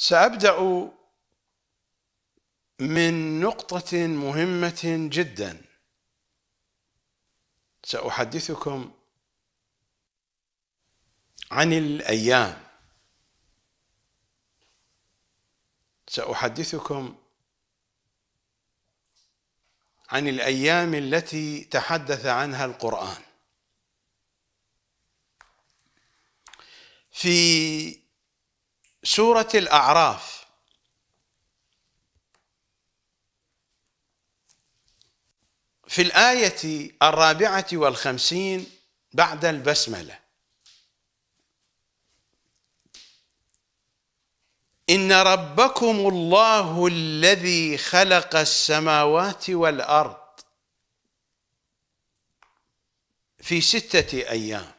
سأبدأ من نقطة مهمة جدا سأحدثكم عن الأيام سأحدثكم عن الأيام التي تحدث عنها القرآن في سورة الأعراف في الآية الرابعة والخمسين بعد البسملة إن ربكم الله الذي خلق السماوات والأرض في ستة أيام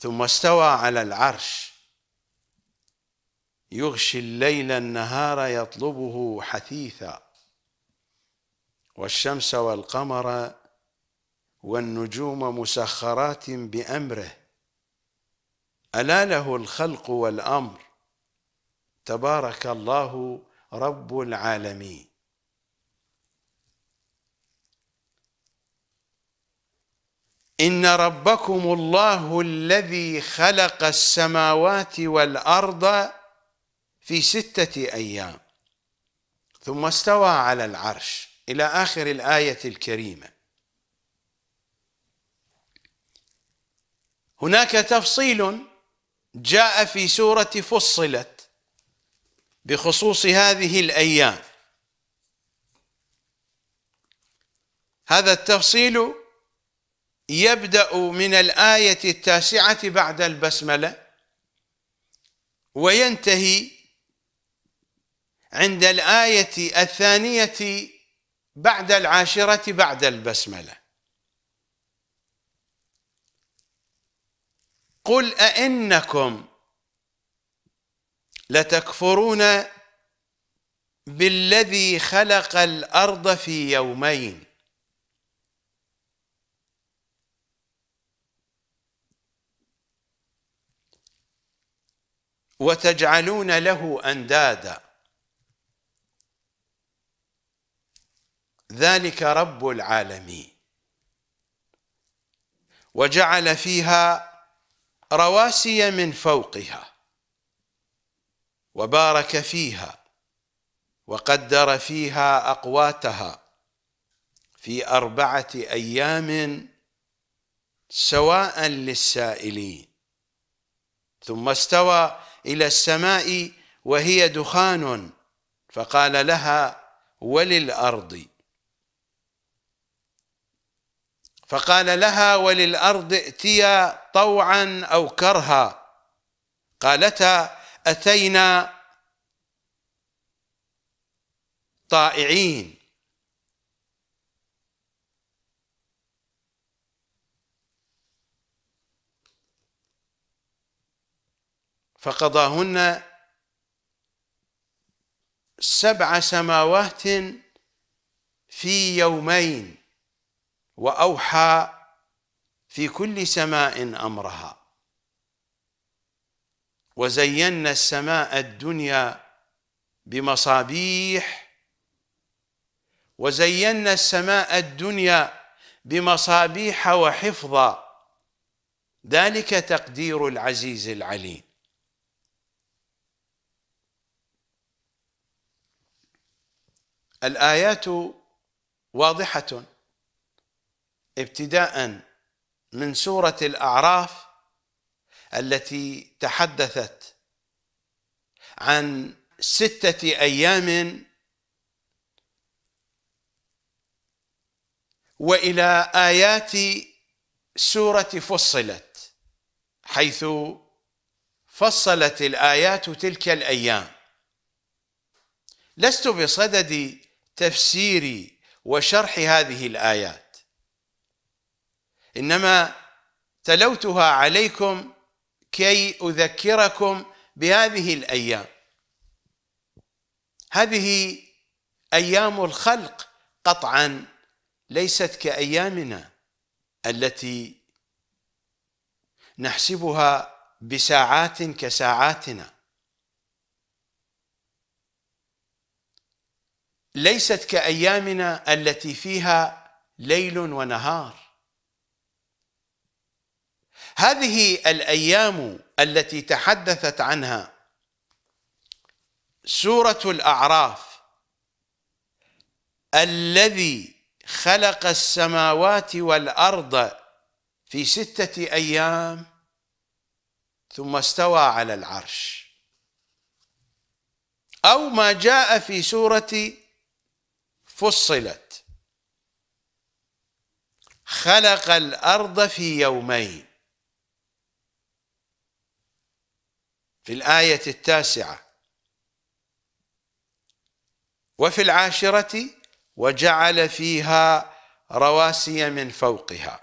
ثم استوى على العرش يغشي الليل النهار يطلبه حثيثا والشمس والقمر والنجوم مسخرات بأمره ألا له الخلق والأمر تبارك الله رب العالمين إن ربكم الله الذي خلق السماوات والأرض في ستة أيام ثم استوى على العرش إلى آخر الآية الكريمة هناك تفصيل جاء في سورة فصلت بخصوص هذه الأيام هذا التفصيل يبدأ من الآية التاسعة بعد البسملة وينتهي عند الآية الثانية بعد العاشرة بعد البسملة قل أئنكم لتكفرون بالذي خلق الأرض في يومين وتجعلون له اندادا ذلك رب العالمين وجعل فيها رواسي من فوقها وبارك فيها وقدر فيها اقواتها في اربعه ايام سواء للسائلين ثم استوى إلى السماء وهي دخان فقال لها وللأرض فقال لها وللأرض ائتيا طوعا أو كرها قالتا أتينا طائعين فقضاهن سبع سماوات في يومين واوحى في كل سماء امرها وزينا السماء الدنيا بمصابيح وزينا السماء الدنيا بمصابيح وحفظا ذلك تقدير العزيز العليم الآيات واضحة ابتداء من سورة الأعراف التي تحدثت عن ستة أيام وإلى آيات سورة فصلت حيث فصلت الآيات تلك الأيام لست بصدد تفسير وشرح هذه الايات انما تلوتها عليكم كي اذكركم بهذه الايام هذه ايام الخلق قطعا ليست كايامنا التي نحسبها بساعات كساعاتنا ليست كأيامنا التي فيها ليل ونهار هذه الأيام التي تحدثت عنها سورة الأعراف الذي خلق السماوات والأرض في ستة أيام ثم استوى على العرش أو ما جاء في سورة فصلت خلق الارض في يومين في الايه التاسعه وفي العاشره وجعل فيها رواسي من فوقها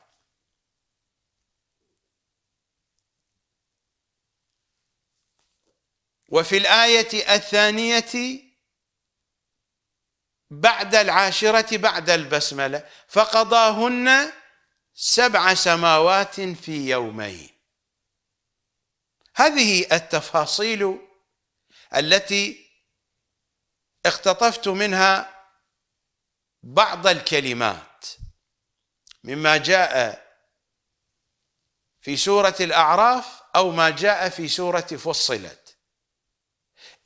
وفي الايه الثانيه بعد العاشرة بعد البسملة فقضاهن سبع سماوات في يومين هذه التفاصيل التي اختطفت منها بعض الكلمات مما جاء في سورة الأعراف أو ما جاء في سورة فصلت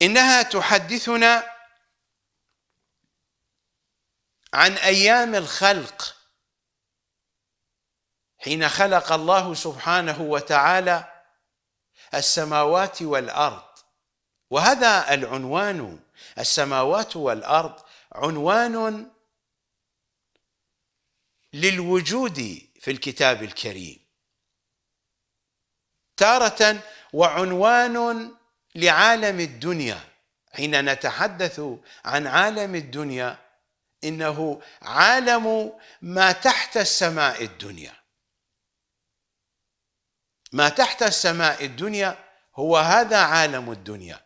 إنها تحدثنا عن ايام الخلق حين خلق الله سبحانه وتعالى السماوات والارض وهذا العنوان السماوات والارض عنوان للوجود في الكتاب الكريم تاره وعنوان لعالم الدنيا حين نتحدث عن عالم الدنيا انه عالم ما تحت السماء الدنيا ما تحت السماء الدنيا هو هذا عالم الدنيا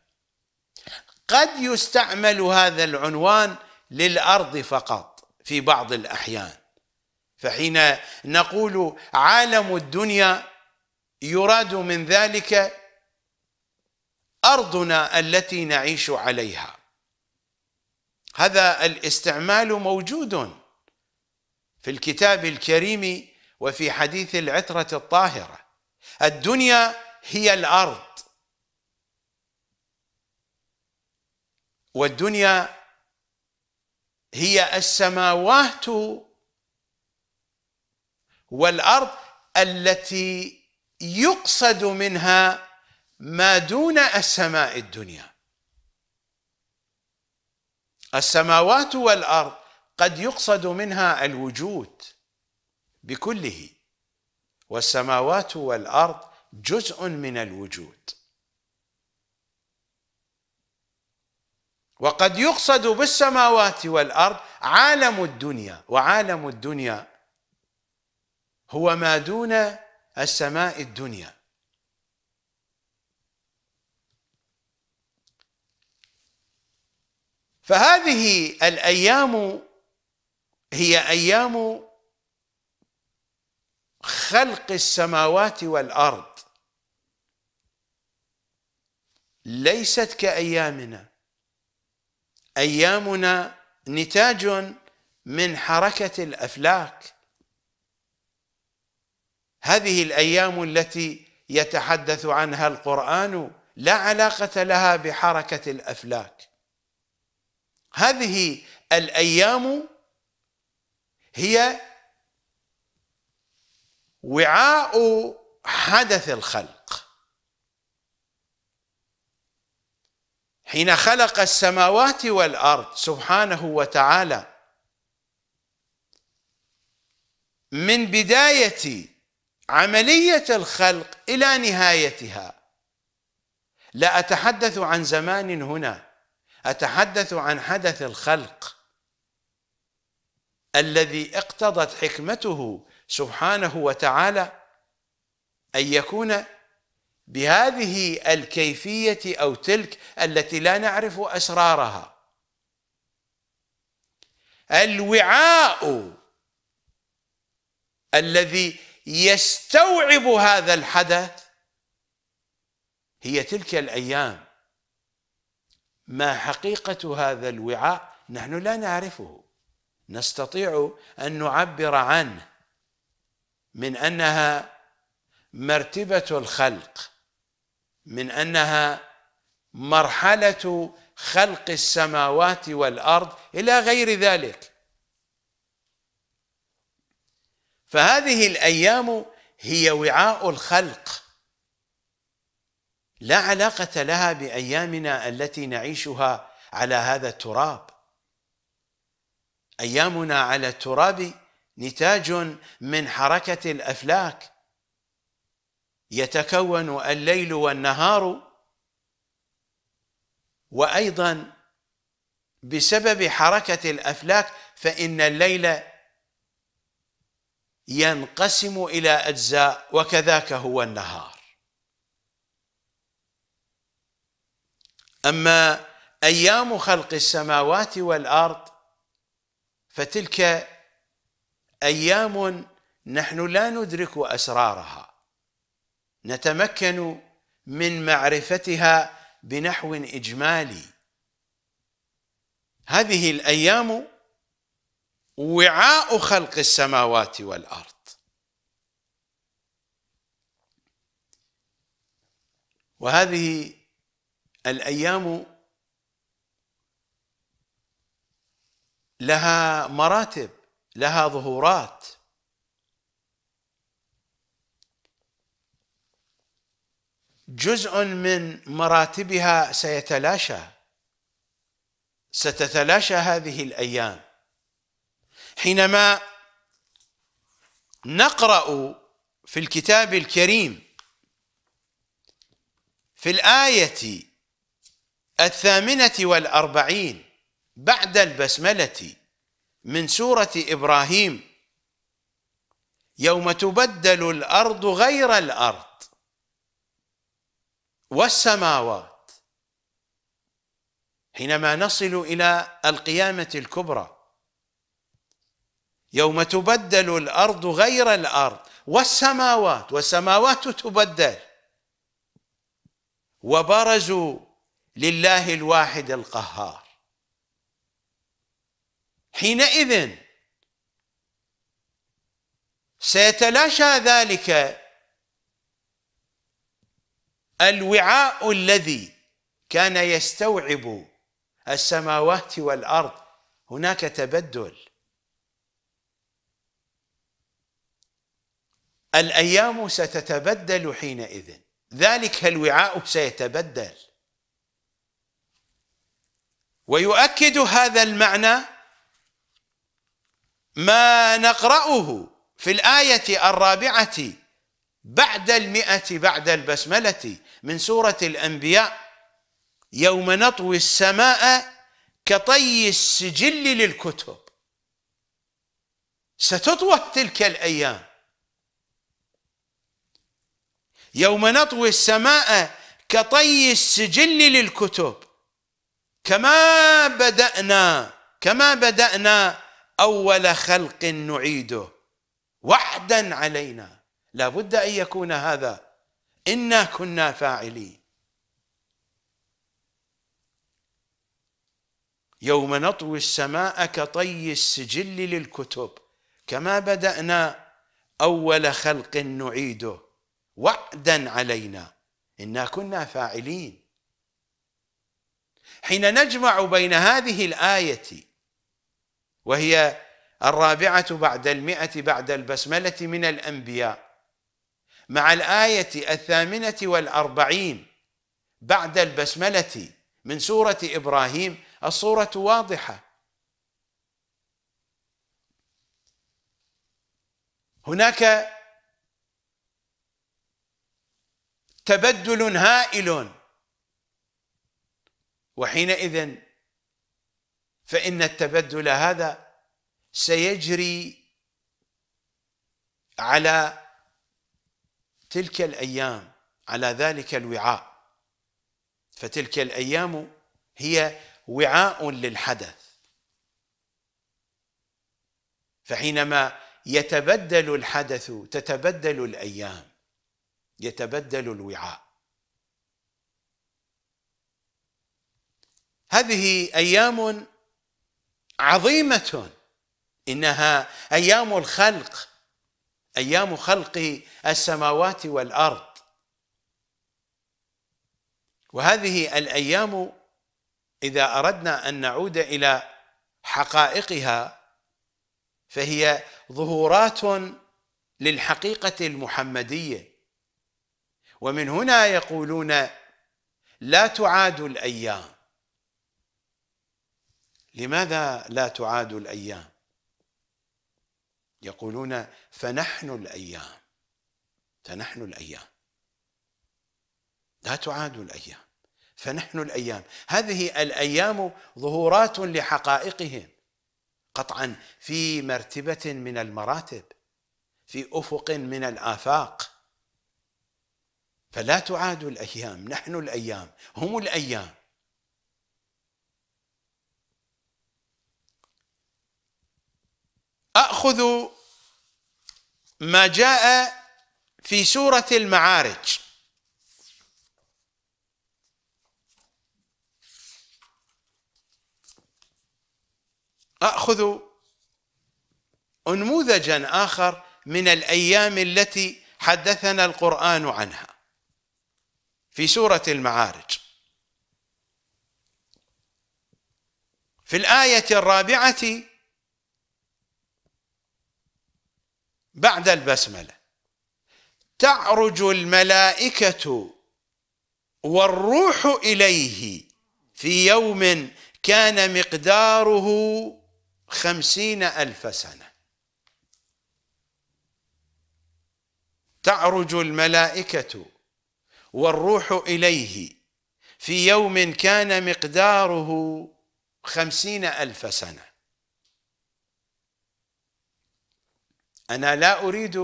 قد يستعمل هذا العنوان للارض فقط في بعض الاحيان فحين نقول عالم الدنيا يراد من ذلك ارضنا التي نعيش عليها هذا الاستعمال موجود في الكتاب الكريم وفي حديث العترة الطاهرة الدنيا هي الأرض والدنيا هي السماوات والأرض التي يقصد منها ما دون السماء الدنيا السماوات والارض قد يقصد منها الوجود بكله والسماوات والارض جزء من الوجود وقد يقصد بالسماوات والارض عالم الدنيا وعالم الدنيا هو ما دون السماء الدنيا فهذه الايام هي ايام خلق السماوات والارض ليست كايامنا ايامنا نتاج من حركه الافلاك هذه الايام التي يتحدث عنها القران لا علاقه لها بحركه الافلاك هذه الايام هي وعاء حدث الخلق حين خلق السماوات والارض سبحانه وتعالى من بدايه عمليه الخلق الى نهايتها لا اتحدث عن زمان هنا أتحدث عن حدث الخلق الذي اقتضت حكمته سبحانه وتعالى أن يكون بهذه الكيفية أو تلك التي لا نعرف أسرارها الوعاء الذي يستوعب هذا الحدث هي تلك الأيام ما حقيقة هذا الوعاء نحن لا نعرفه نستطيع أن نعبر عنه من أنها مرتبة الخلق من أنها مرحلة خلق السماوات والأرض إلى غير ذلك فهذه الأيام هي وعاء الخلق لا علاقة لها بأيامنا التي نعيشها على هذا التراب أيامنا على التراب نتاج من حركة الأفلاك يتكون الليل والنهار وأيضا بسبب حركة الأفلاك فإن الليل ينقسم إلى أجزاء وكذاك هو النهار أما أيام خلق السماوات والأرض فتلك أيام نحن لا ندرك أسرارها نتمكن من معرفتها بنحو إجمالي هذه الأيام وعاء خلق السماوات والأرض وهذه الايام لها مراتب لها ظهورات جزء من مراتبها سيتلاشى ستتلاشى هذه الايام حينما نقرا في الكتاب الكريم في الايه الثامنة والأربعين بعد البسملة من سورة إبراهيم يوم تبدل الأرض غير الأرض والسماوات حينما نصل إلى القيامة الكبرى يوم تبدل الأرض غير الأرض والسماوات والسماوات تبدل وبرزوا لله الواحد القهار حينئذ سيتلاشى ذلك الوعاء الذي كان يستوعب السماوات والارض هناك تبدل الايام ستتبدل حينئذ ذلك الوعاء سيتبدل ويؤكد هذا المعنى ما نقرأه في الآية الرابعة بعد المئة بعد البسملة من سورة الأنبياء يوم نطوي السماء كطي السجل للكتب ستطوى تلك الأيام يوم نطوي السماء كطي السجل للكتب كما بدأنا كما بدأنا أول خلق نعيده وعدا علينا لا بد أن يكون هذا إنا كنا فاعلين يوم نطوي السماء كطي السجل للكتب كما بدأنا أول خلق نعيده وعدا علينا إنا كنا فاعلين حين نجمع بين هذه الآية وهي الرابعة بعد المئة بعد البسملة من الأنبياء مع الآية الثامنة والأربعين بعد البسملة من سورة إبراهيم الصورة واضحة هناك تبدل هائل وحينئذ فإن التبدل هذا سيجري على تلك الأيام على ذلك الوعاء فتلك الأيام هي وعاء للحدث فحينما يتبدل الحدث تتبدل الأيام يتبدل الوعاء هذه ايام عظيمه انها ايام الخلق ايام خلق السماوات والارض وهذه الايام اذا اردنا ان نعود الى حقائقها فهي ظهورات للحقيقه المحمديه ومن هنا يقولون لا تعاد الايام لماذا لا تعاد الايام يقولون فنحن الايام فنحن الايام لا تعاد الايام فنحن الايام هذه الايام ظهورات لحقائقهم قطعا في مرتبه من المراتب في افق من الافاق فلا تعاد الايام نحن الايام هم الايام اخذ ما جاء في سوره المعارج اخذ انموذجا اخر من الايام التي حدثنا القران عنها في سوره المعارج في الايه الرابعه بعد البسملة تعرج الملائكة والروح إليه في يوم كان مقداره خمسين ألف سنة تعرج الملائكة والروح إليه في يوم كان مقداره خمسين ألف سنة انا لا اريد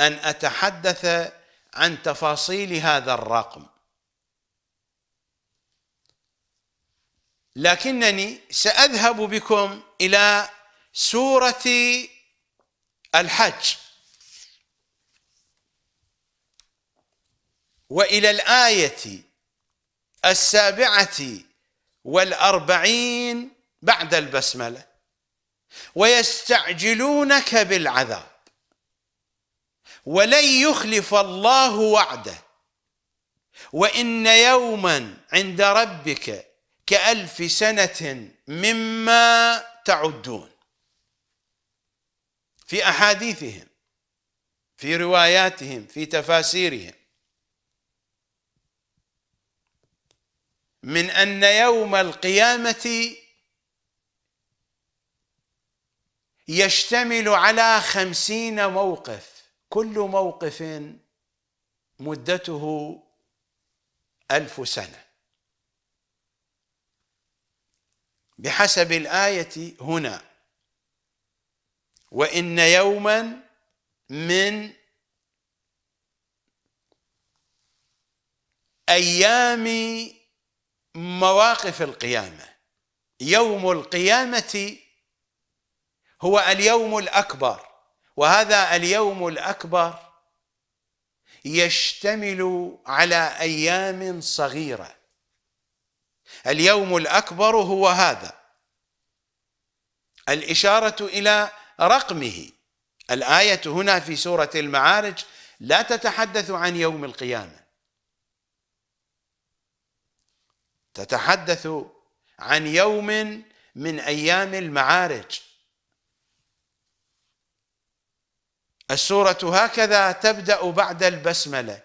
ان اتحدث عن تفاصيل هذا الرقم لكنني ساذهب بكم الى سوره الحج والى الايه السابعه والاربعين بعد البسمله ويستعجلونك بالعذاب ولن يخلف الله وعده وان يوما عند ربك كالف سنه مما تعدون في احاديثهم في رواياتهم في تفاسيرهم من ان يوم القيامه يشتمل على خمسين موقف كل موقف مدته ألف سنة بحسب الآية هنا وإن يوما من أيام مواقف القيامة يوم القيامة هو اليوم الاكبر وهذا اليوم الاكبر يشتمل على ايام صغيره اليوم الاكبر هو هذا الاشاره الى رقمه الايه هنا في سوره المعارج لا تتحدث عن يوم القيامه تتحدث عن يوم من ايام المعارج السورة هكذا تبدأ بعد البسملة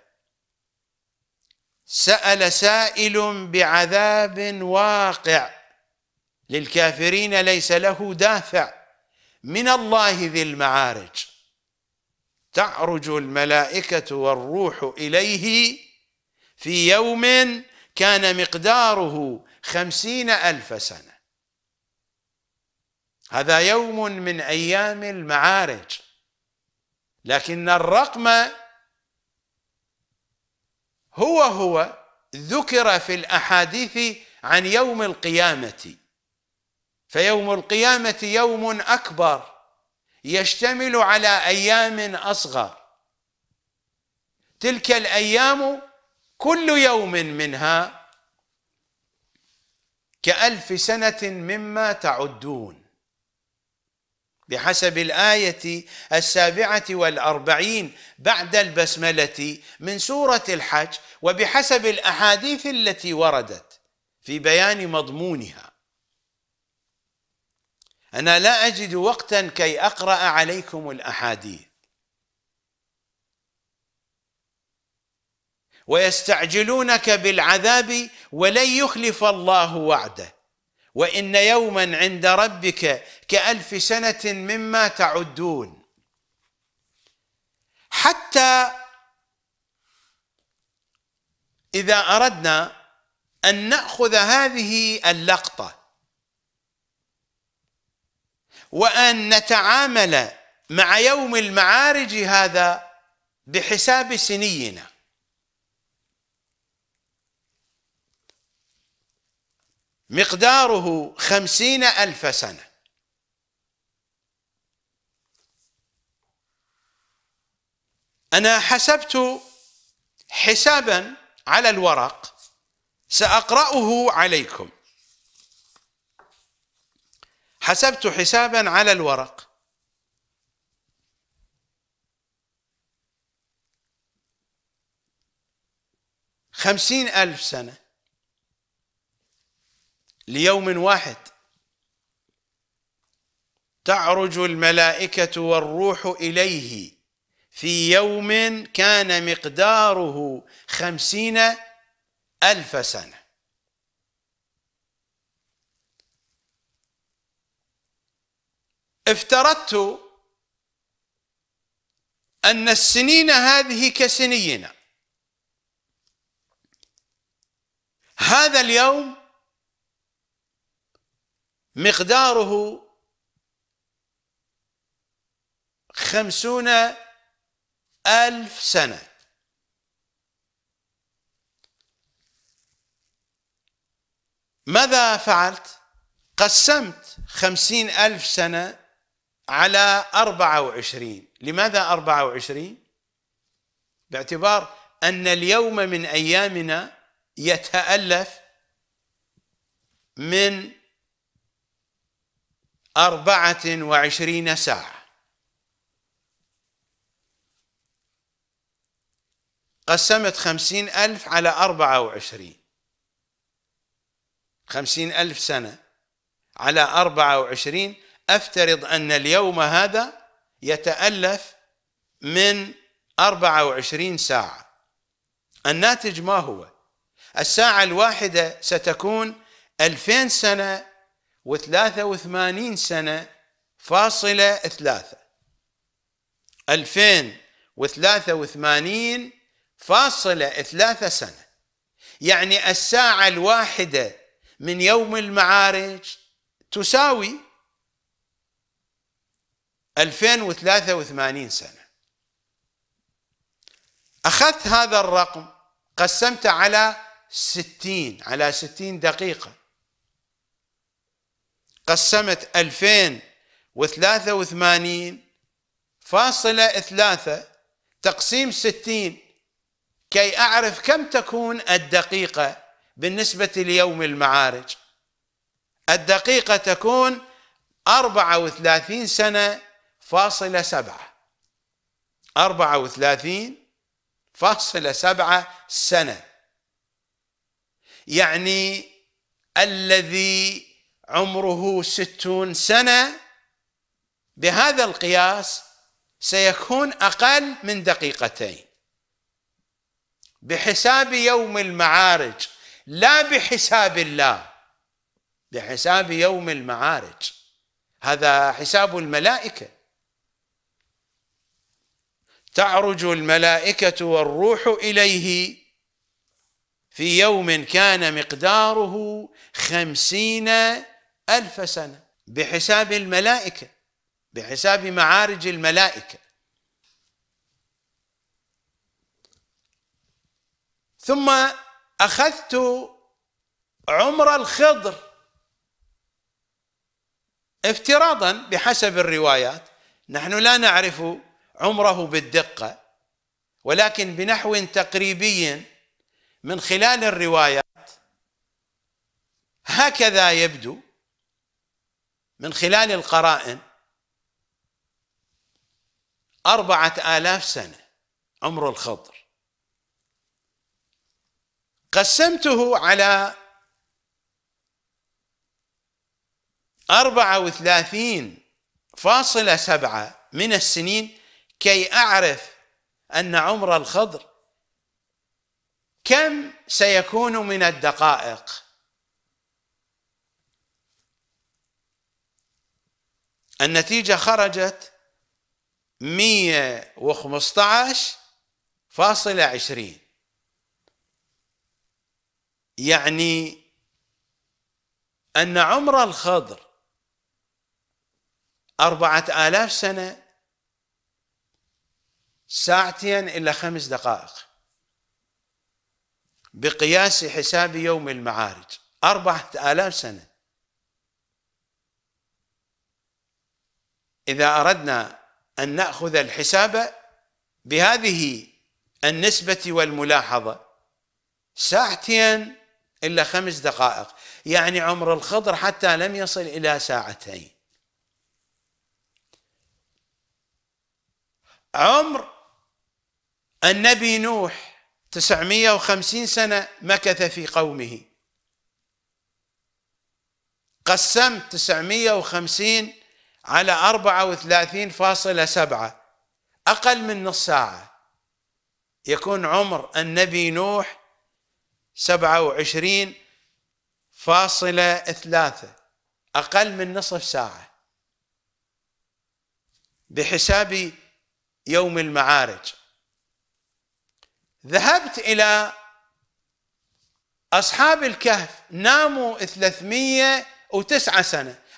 سأل سائل بعذاب واقع للكافرين ليس له دافع من الله ذي المعارج تعرج الملائكة والروح إليه في يوم كان مقداره خمسين ألف سنة هذا يوم من أيام المعارج لكن الرقم هو هو ذكر في الاحاديث عن يوم القيامه فيوم القيامه يوم اكبر يشتمل على ايام اصغر تلك الايام كل يوم منها كالف سنه مما تعدون بحسب الآية السابعة والأربعين بعد البسملة من سورة الحج وبحسب الأحاديث التي وردت في بيان مضمونها أنا لا أجد وقتا كي أقرأ عليكم الأحاديث ويستعجلونك بالعذاب ولن يخلف الله وعده وان يوما عند ربك كالف سنه مما تعدون حتى اذا اردنا ان ناخذ هذه اللقطه وان نتعامل مع يوم المعارج هذا بحساب سنينا مقداره خمسين ألف سنة أنا حسبت حسابا على الورق سأقرأه عليكم حسبت حسابا على الورق خمسين ألف سنة ليوم واحد تعرج الملائكة والروح إليه في يوم كان مقداره خمسين ألف سنة افترضت أن السنين هذه كسنينا هذا اليوم مقداره خمسون ألف سنة ماذا فعلت؟ قسمت خمسين ألف سنة على أربعة وعشرين لماذا أربعة وعشرين؟ باعتبار أن اليوم من أيامنا يتألف من أربعة وعشرين ساعة قسمت خمسين ألف على أربعة وعشرين خمسين ألف سنة على أربعة وعشرين أفترض أن اليوم هذا يتألف من أربعة وعشرين ساعة الناتج ما هو؟ الساعة الواحدة ستكون ألفين سنة وثلاثة وثمانين سنة فاصلة ثلاثة ألفين وثلاثة وثمانين فاصلة ثلاثة سنة يعني الساعة الواحدة من يوم المعارج تساوي 2083 سنة أخذت هذا الرقم قسمته على ستين على ستين دقيقة قسمت 2083 فاصلة ثلاثة تقسيم 60 كي أعرف كم تكون الدقيقة بالنسبة ليوم المعارج الدقيقة تكون 34 سنة فاصلة سبعة 34 فاصلة سبعة سنة يعني الذي عمره ستون سنة بهذا القياس سيكون أقل من دقيقتين بحساب يوم المعارج لا بحساب الله بحساب يوم المعارج هذا حساب الملائكة تعرج الملائكة والروح إليه في يوم كان مقداره خمسين ألف سنة بحساب الملائكة بحساب معارج الملائكة ثم أخذت عمر الخضر افتراضا بحسب الروايات نحن لا نعرف عمره بالدقة ولكن بنحو تقريبي من خلال الروايات هكذا يبدو من خلال القرائن أربعة آلاف سنة عمر الخضر قسمته على أربعة وثلاثين فاصلة سبعة من السنين كي أعرف أن عمر الخضر كم سيكون من الدقائق النتيجة خرجت 115 فاصلة عشرين يعني أن عمر الخضر أربعة آلاف سنة ساعتين إلى خمس دقائق بقياس حساب يوم المعارج أربعة آلاف سنة إذا أردنا أن نأخذ الحساب بهذه النسبة والملاحظة ساعتين إلا خمس دقائق يعني عمر الخضر حتى لم يصل إلى ساعتين عمر النبي نوح 950 سنة مكث في قومه قسمت 950 على 34.7 أقل من نص ساعة يكون عمر النبي نوح وعشرين فاصلة ثلاثة أقل من نصف ساعة بحساب يوم المعارج ذهبت إلى أصحاب الكهف ناموا 309 سنة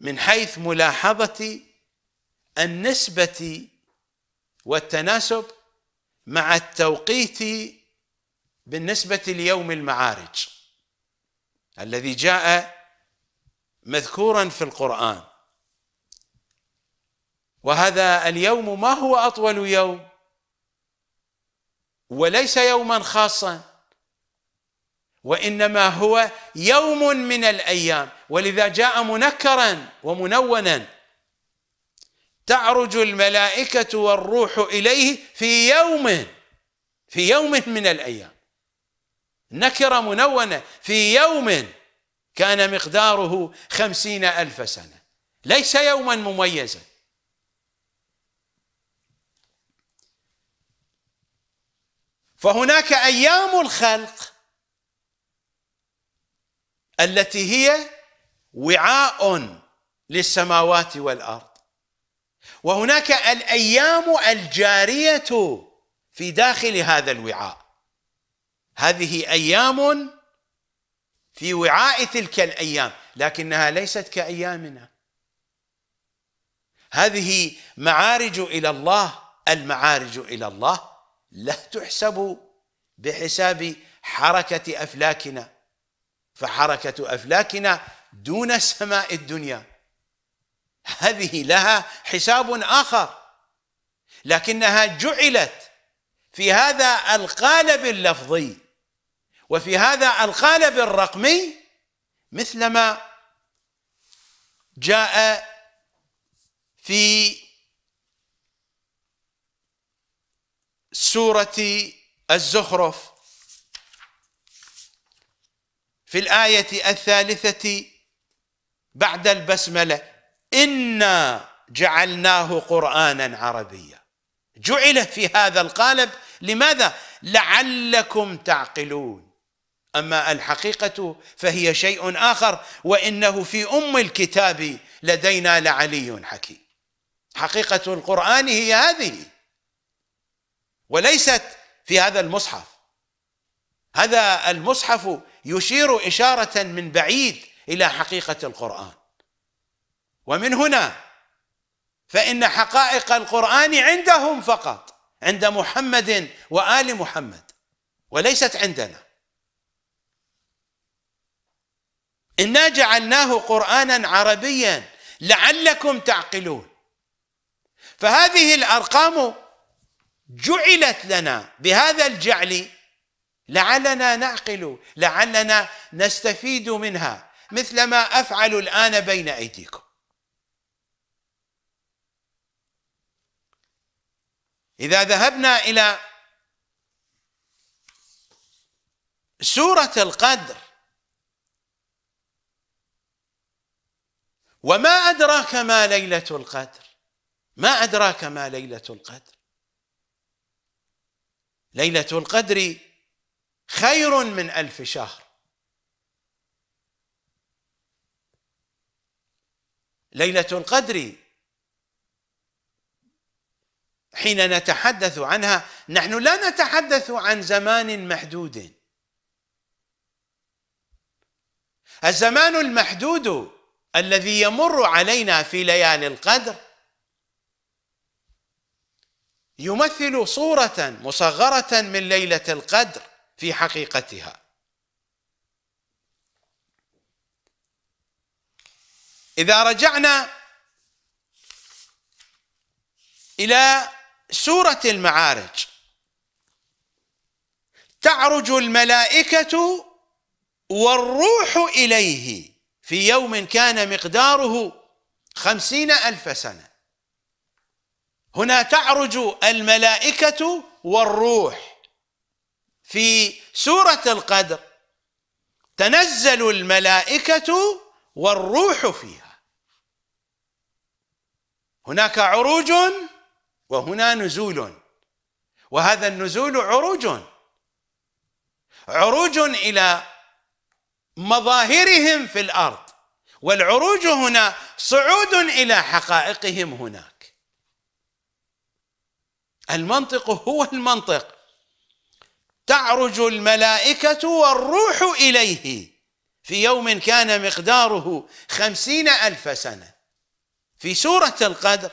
من حيث ملاحظة النسبة والتناسب مع التوقيت بالنسبة ليوم المعارج الذي جاء مذكورا في القرآن وهذا اليوم ما هو أطول يوم وليس يوما خاصا وانما هو يوم من الايام ولذا جاء منكرا ومنونا تعرج الملائكه والروح اليه في يوم في يوم من الايام نكره منونه في يوم كان مقداره خمسين الف سنه ليس يوما مميزا فهناك ايام الخلق التي هي وعاء للسماوات والارض وهناك الايام الجاريه في داخل هذا الوعاء هذه ايام في وعاء تلك الايام لكنها ليست كايامنا هذه معارج الى الله المعارج الى الله لا تحسب بحساب حركه افلاكنا فحركة أفلاكنا دون سماء الدنيا هذه لها حساب آخر لكنها جعلت في هذا القالب اللفظي وفي هذا القالب الرقمي مثلما جاء في سورة الزخرف في الآية الثالثة بعد البسملة إنا جعلناه قرآنا عربيا جعل في هذا القالب لماذا؟ لعلكم تعقلون أما الحقيقة فهي شيء آخر وإنه في أم الكتاب لدينا لعلي حكيم حقيقة القرآن هي هذه وليست في هذا المصحف هذا المصحف يشير إشارة من بعيد إلى حقيقة القرآن ومن هنا فإن حقائق القرآن عندهم فقط عند محمد وآل محمد وليست عندنا إنا جعلناه قرآنا عربيا لعلكم تعقلون فهذه الأرقام جعلت لنا بهذا الجعل لعلنا نعقل لعلنا نستفيد منها مثل ما أفعل الآن بين أيديكم إذا ذهبنا إلى سورة القدر وما أدراك ما ليلة القدر ما أدراك ما ليلة القدر ليلة القدر خير من ألف شهر ليلة القدر حين نتحدث عنها نحن لا نتحدث عن زمان محدود الزمان المحدود الذي يمر علينا في ليالي القدر يمثل صورة مصغرة من ليلة القدر في حقيقتها إذا رجعنا إلى سورة المعارج تعرج الملائكة والروح إليه في يوم كان مقداره خمسين ألف سنة هنا تعرج الملائكة والروح في سورة القدر تنزل الملائكة والروح فيها هناك عروج وهنا نزول وهذا النزول عروج عروج إلى مظاهرهم في الأرض والعروج هنا صعود إلى حقائقهم هناك المنطق هو المنطق تعرج الملائكة والروح إليه في يوم كان مقداره خمسين ألف سنة في سورة القدر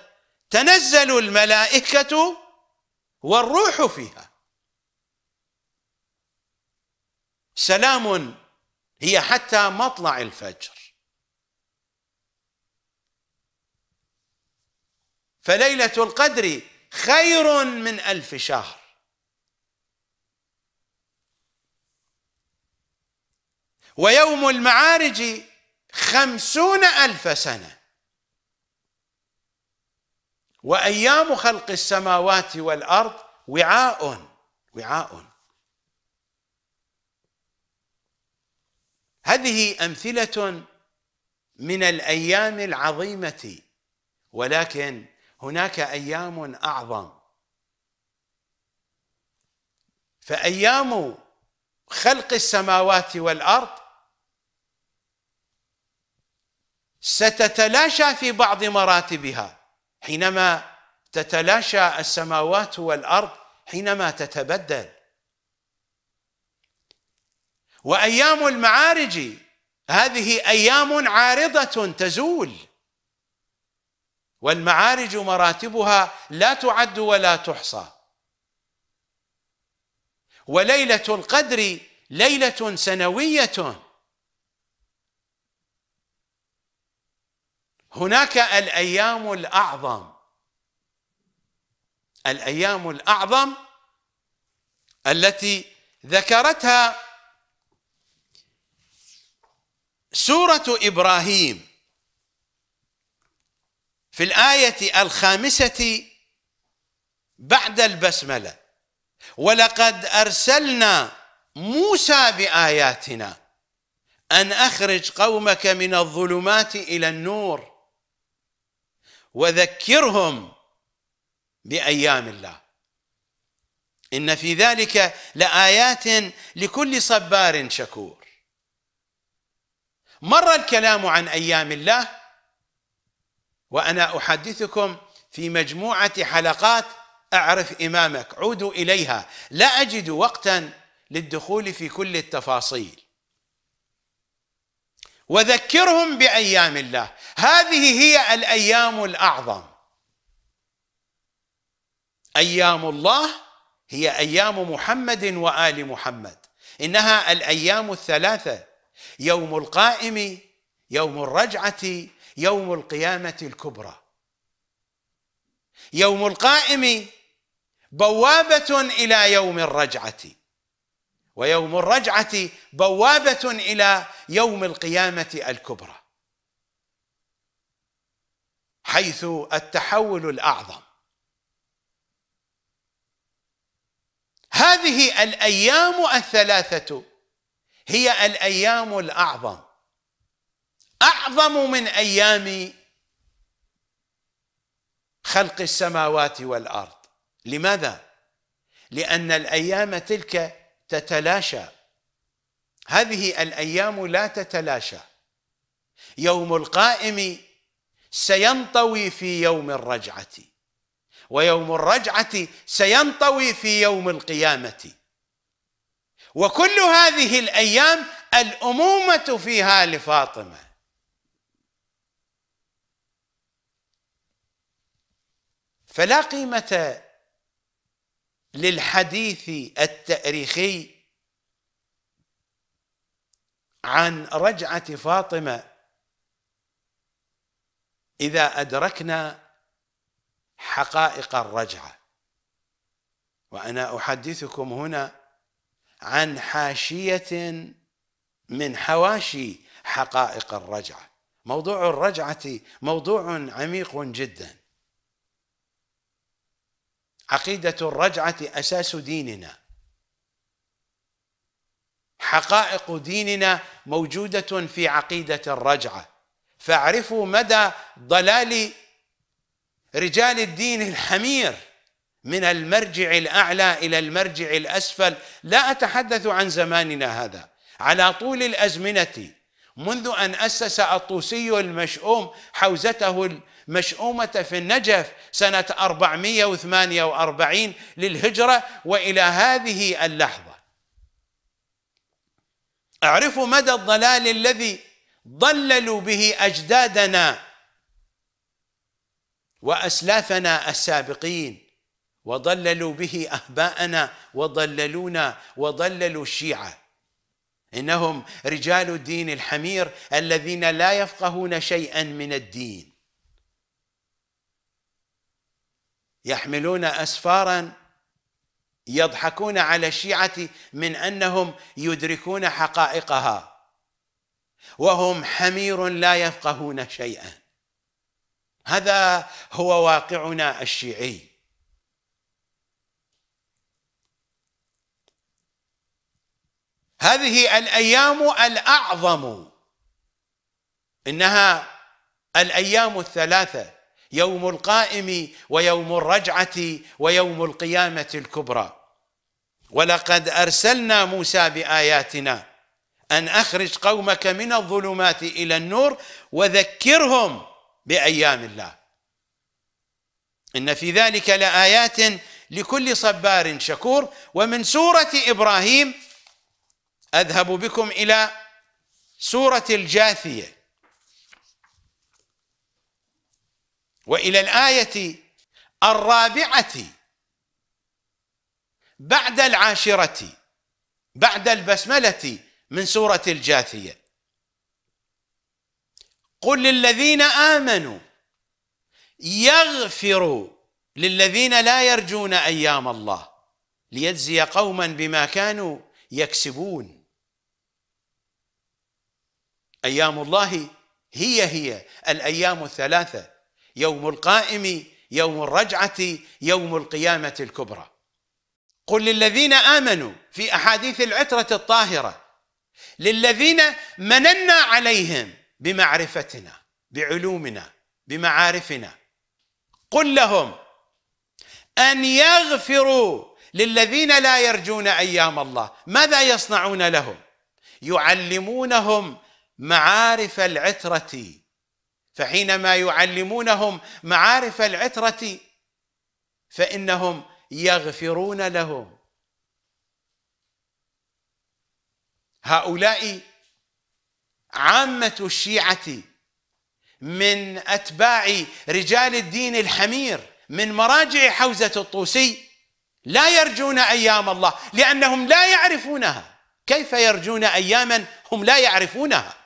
تنزل الملائكة والروح فيها سلام هي حتى مطلع الفجر فليلة القدر خير من ألف شهر ويوم المعارج خمسون ألف سنة وأيام خلق السماوات والأرض وعاء وعاء هذه أمثلة من الأيام العظيمة ولكن هناك أيام أعظم فأيام خلق السماوات والأرض ستتلاشى في بعض مراتبها حينما تتلاشى السماوات والارض حينما تتبدل وايام المعارج هذه ايام عارضه تزول والمعارج مراتبها لا تعد ولا تحصى وليله القدر ليله سنويه هناك الايام الاعظم الايام الاعظم التي ذكرتها سوره ابراهيم في الايه الخامسه بعد البسمله ولقد ارسلنا موسى باياتنا ان اخرج قومك من الظلمات الى النور وذكرهم بايام الله ان في ذلك لايات لكل صبار شكور مر الكلام عن ايام الله وانا احدثكم في مجموعه حلقات اعرف امامك عودوا اليها لا اجد وقتا للدخول في كل التفاصيل وذكرهم بايام الله هذه هي الايام الاعظم ايام الله هي ايام محمد وال محمد انها الايام الثلاثه يوم القائم يوم الرجعه يوم القيامه الكبرى يوم القائم بوابه الى يوم الرجعه ويوم الرجعه بوابه الى يوم القيامه الكبرى حيث التحول الاعظم هذه الايام الثلاثه هي الايام الاعظم اعظم من ايام خلق السماوات والارض لماذا لان الايام تلك تتلاشى هذه الايام لا تتلاشى يوم القائم سينطوي في يوم الرجعه ويوم الرجعه سينطوي في يوم القيامه وكل هذه الايام الامومه فيها لفاطمه فلا قيمه للحديث التاريخي عن رجعه فاطمه اذا ادركنا حقائق الرجعه وانا احدثكم هنا عن حاشيه من حواشي حقائق الرجعه موضوع الرجعه موضوع عميق جدا عقيدة الرجعة أساس ديننا حقائق ديننا موجودة في عقيدة الرجعة فاعرفوا مدى ضلال رجال الدين الحمير من المرجع الأعلى إلى المرجع الأسفل لا أتحدث عن زماننا هذا على طول الأزمنة منذ أن أسس الطوسي المشؤوم حوزته مشؤومة في النجف سنة 448 للهجرة وإلى هذه اللحظة اعرفوا مدى الضلال الذي ضللوا به أجدادنا وأسلافنا السابقين وضللوا به أهباءنا وضللونا وضللوا الشيعة إنهم رجال الدين الحمير الذين لا يفقهون شيئا من الدين يحملون اسفارا يضحكون على الشيعه من انهم يدركون حقائقها وهم حمير لا يفقهون شيئا هذا هو واقعنا الشيعي هذه الايام الاعظم انها الايام الثلاثه يوم القائم ويوم الرجعه ويوم القيامه الكبرى ولقد ارسلنا موسى باياتنا ان اخرج قومك من الظلمات الى النور وذكرهم بايام الله ان في ذلك لايات لكل صبار شكور ومن سوره ابراهيم اذهب بكم الى سوره الجاثيه والى الايه الرابعه بعد العاشره بعد البسمله من سوره الجاثيه قل للذين امنوا يغفروا للذين لا يرجون ايام الله ليجزي قوما بما كانوا يكسبون ايام الله هي هي الايام الثلاثه يوم القائم يوم الرجعه يوم القيامه الكبرى قل للذين امنوا في احاديث العتره الطاهره للذين مننا عليهم بمعرفتنا بعلومنا بمعارفنا قل لهم ان يغفروا للذين لا يرجون ايام الله ماذا يصنعون لهم يعلمونهم معارف العتره فحينما يعلمونهم معارف العتره فانهم يغفرون لهم هؤلاء عامه الشيعه من اتباع رجال الدين الحمير من مراجع حوزه الطوسي لا يرجون ايام الله لانهم لا يعرفونها كيف يرجون اياما هم لا يعرفونها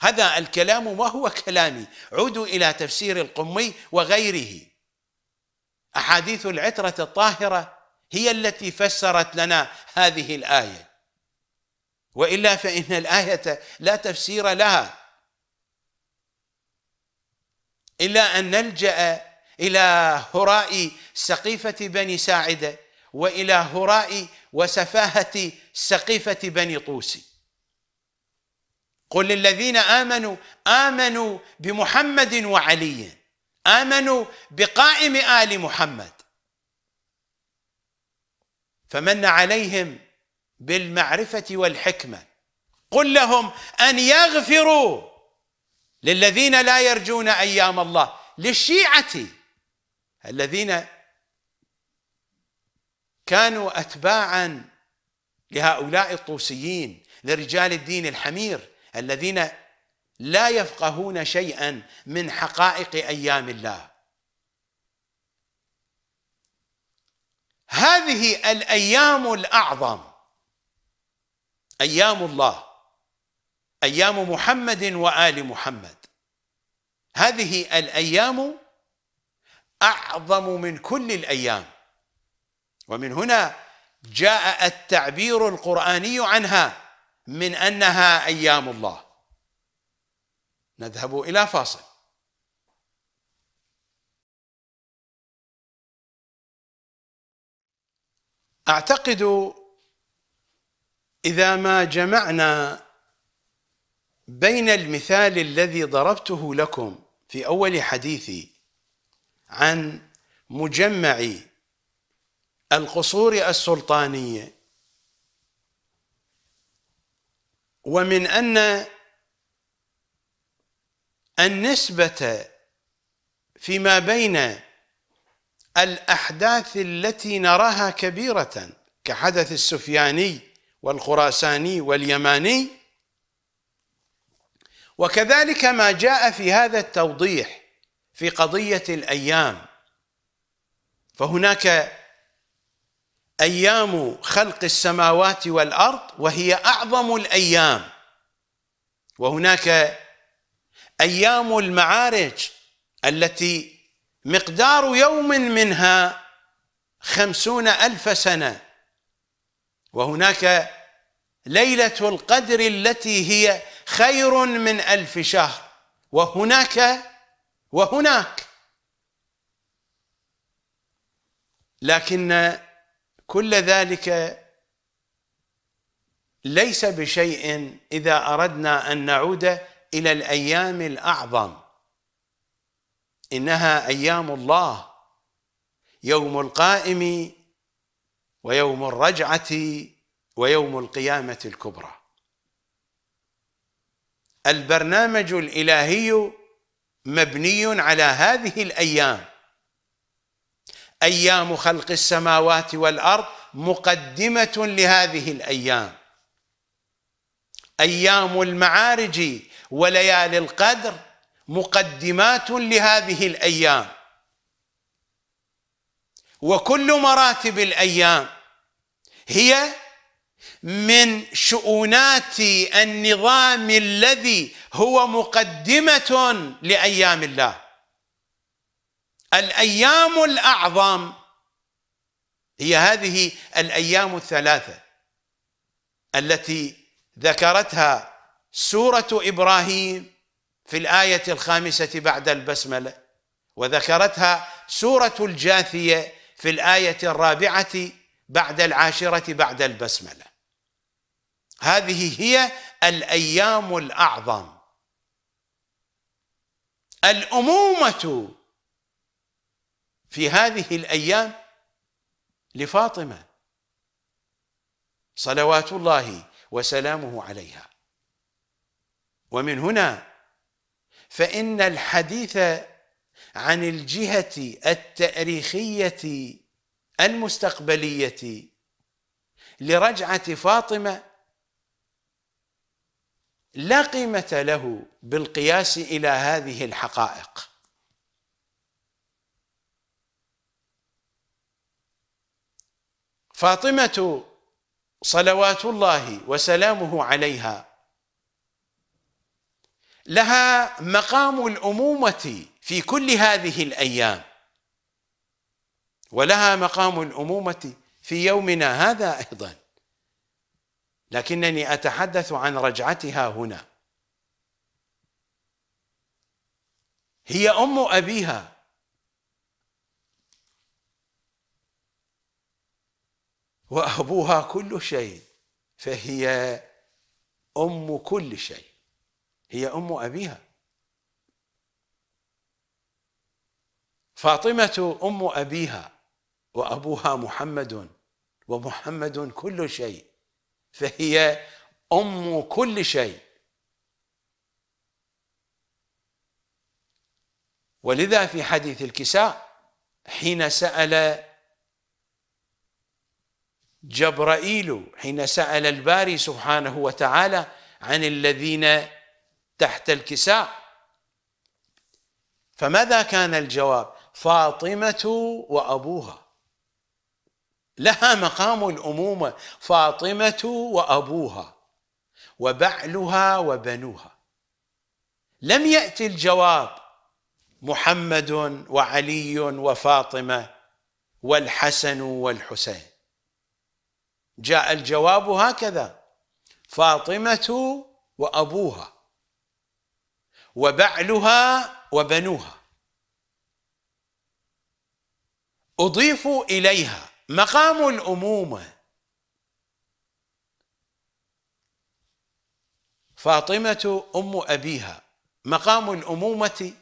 هذا الكلام ما هو كلامي عودوا إلى تفسير القمي وغيره أحاديث العترة الطاهرة هي التي فسرت لنا هذه الآية وإلا فإن الآية لا تفسير لها إلا أن نلجأ إلى هراء سقيفة بني ساعدة وإلى هراء وسفاهة سقيفة بني طوسي قل للذين آمنوا آمنوا بمحمد وعلي آمنوا بقائم آل محمد فمن عليهم بالمعرفة والحكمة قل لهم أن يغفروا للذين لا يرجون أيام الله للشيعة الذين كانوا أتباعا لهؤلاء الطوسيين لرجال الدين الحمير الذين لا يفقهون شيئا من حقائق ايام الله هذه الايام الاعظم ايام الله ايام محمد وال محمد هذه الايام اعظم من كل الايام ومن هنا جاء التعبير القراني عنها من انها ايام الله نذهب الى فاصل اعتقد اذا ما جمعنا بين المثال الذي ضربته لكم في اول حديثي عن مجمع القصور السلطانيه ومن أن النسبة فيما بين الأحداث التي نراها كبيرة كحدث السفياني والخراساني واليماني وكذلك ما جاء في هذا التوضيح في قضية الأيام فهناك ايام خلق السماوات والارض وهي اعظم الايام وهناك ايام المعارج التي مقدار يوم منها خمسون الف سنه وهناك ليله القدر التي هي خير من الف شهر وهناك وهناك لكن كل ذلك ليس بشيء اذا اردنا ان نعود الى الايام الاعظم انها ايام الله يوم القائم ويوم الرجعه ويوم القيامه الكبرى البرنامج الالهي مبني على هذه الايام ايام خلق السماوات والارض مقدمه لهذه الايام ايام المعارج وليالي القدر مقدمات لهذه الايام وكل مراتب الايام هي من شؤونات النظام الذي هو مقدمه لايام الله الايام الاعظم هي هذه الايام الثلاثه التي ذكرتها سوره ابراهيم في الايه الخامسه بعد البسمله وذكرتها سوره الجاثيه في الايه الرابعه بعد العاشره بعد البسمله هذه هي الايام الاعظم الامومه في هذه الايام لفاطمه صلوات الله وسلامه عليها ومن هنا فان الحديث عن الجهه التاريخيه المستقبليه لرجعه فاطمه لا قيمه له بالقياس الى هذه الحقائق فاطمة صلوات الله وسلامه عليها لها مقام الأمومة في كل هذه الأيام ولها مقام الأمومة في يومنا هذا أيضا لكنني أتحدث عن رجعتها هنا هي أم أبيها وأبوها كل شيء فهي أم كل شيء هي أم أبيها فاطمة أم أبيها وأبوها محمد ومحمد كل شيء فهي أم كل شيء ولذا في حديث الكساء حين سأل جبرائيل حين سأل الباري سبحانه وتعالى عن الذين تحت الكساء فماذا كان الجواب فاطمة وأبوها لها مقام الأمومة فاطمة وأبوها وبعلها وبنوها لم يأتي الجواب محمد وعلي وفاطمة والحسن والحسين جاء الجواب هكذا فاطمة وأبوها وبعلها وبنوها أضيفوا إليها مقام الأمومة فاطمة أم أبيها مقام الأمومة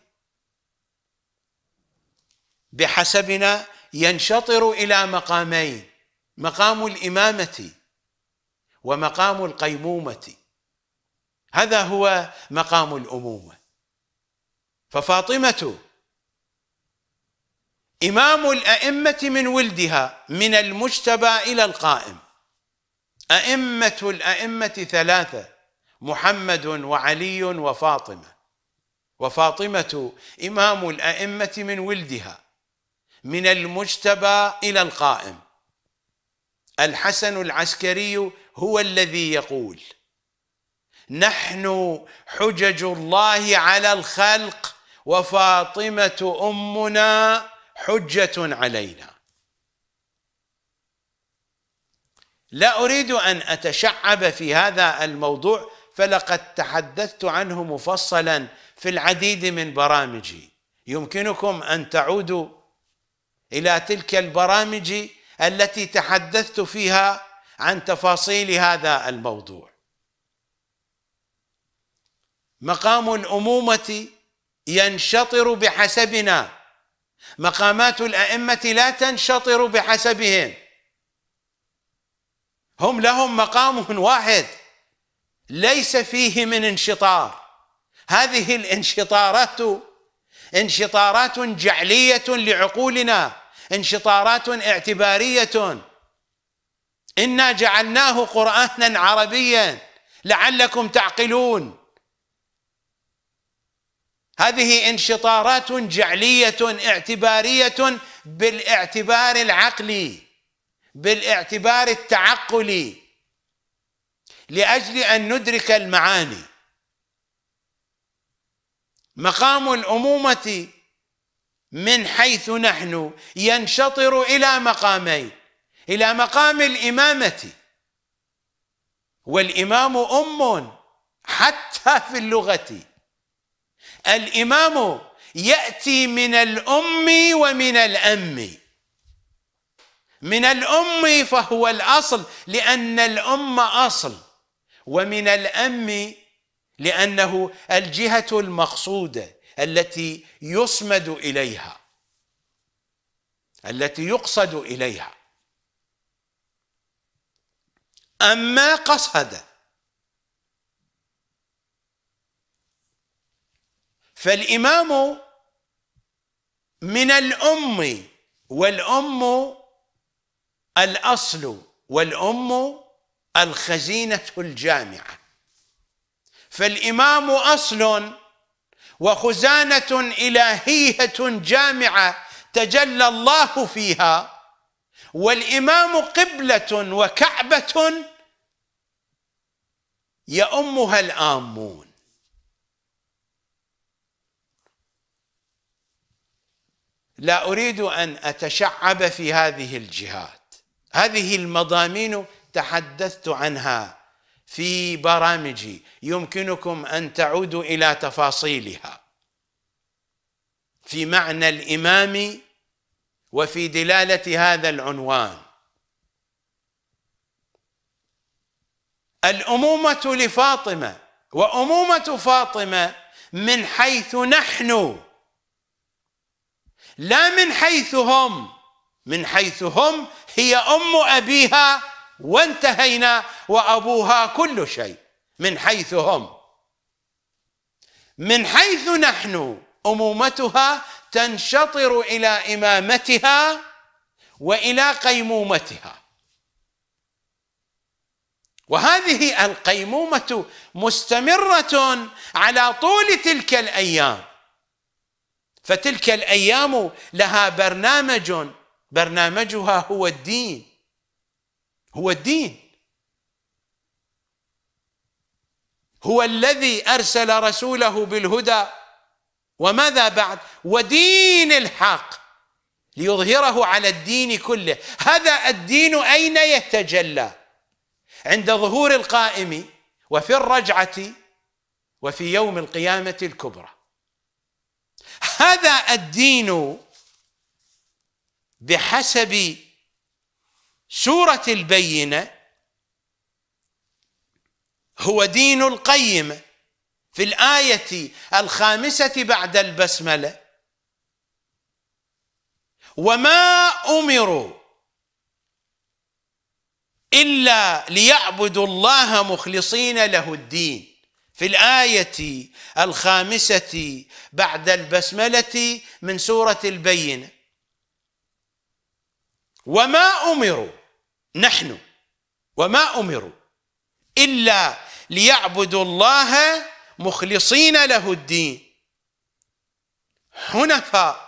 بحسبنا ينشطر إلى مقامين مقام الامامه ومقام القيمومه هذا هو مقام الامومه ففاطمه امام الائمه من ولدها من المجتبى الى القائم ائمه الائمه ثلاثه محمد وعلي وفاطمه وفاطمه امام الائمه من ولدها من المجتبى الى القائم الحسن العسكري هو الذي يقول نحن حجج الله على الخلق وفاطمة أمنا حجة علينا لا أريد أن أتشعب في هذا الموضوع فلقد تحدثت عنه مفصلا في العديد من برامجي يمكنكم أن تعودوا إلى تلك البرامج التي تحدثت فيها عن تفاصيل هذا الموضوع مقام الامومه ينشطر بحسبنا مقامات الائمه لا تنشطر بحسبهم هم لهم مقام واحد ليس فيه من انشطار هذه الانشطارات انشطارات جعليه لعقولنا انشطارات اعتباريه انا جعلناه قرانا عربيا لعلكم تعقلون هذه انشطارات جعليه اعتباريه بالاعتبار العقلي بالاعتبار التعقلي لاجل ان ندرك المعاني مقام الامومه من حيث نحن ينشطر إلى مقامين إلى مقام الإمامة والإمام أم حتى في اللغة الإمام يأتي من الأم ومن الأم من الأم فهو الأصل لأن الأم أصل ومن الأم لأنه الجهة المقصودة التي يصمد اليها التي يقصد اليها اما قصد فالامام من الام والام الاصل والام الخزينه الجامعه فالامام اصل وخزانه الهيه جامعه تجلى الله فيها والامام قبله وكعبه يؤمها الامون لا اريد ان اتشعب في هذه الجهات هذه المضامين تحدثت عنها في برامجي يمكنكم ان تعودوا الى تفاصيلها في معنى الامام وفي دلاله هذا العنوان الامومه لفاطمه وامومه فاطمه من حيث نحن لا من حيث هم من حيث هم هي ام ابيها وانتهينا وأبوها كل شيء من حيث هم من حيث نحن أمومتها تنشطر إلى إمامتها وإلى قيمومتها وهذه القيمومة مستمرة على طول تلك الأيام فتلك الأيام لها برنامج برنامجها هو الدين هو الدين هو الذي ارسل رسوله بالهدى وماذا بعد ودين الحق ليظهره على الدين كله هذا الدين اين يتجلى عند ظهور القائم وفي الرجعه وفي يوم القيامه الكبرى هذا الدين بحسب سوره البينه هو دين القيمه في الايه الخامسه بعد البسمله وما امروا الا ليعبدوا الله مخلصين له الدين في الآية الخامسة بعد البسملة من سورة البينة وما أمروا نحن وما أمروا إلا ليعبدوا الله مخلصين له الدين حنفاء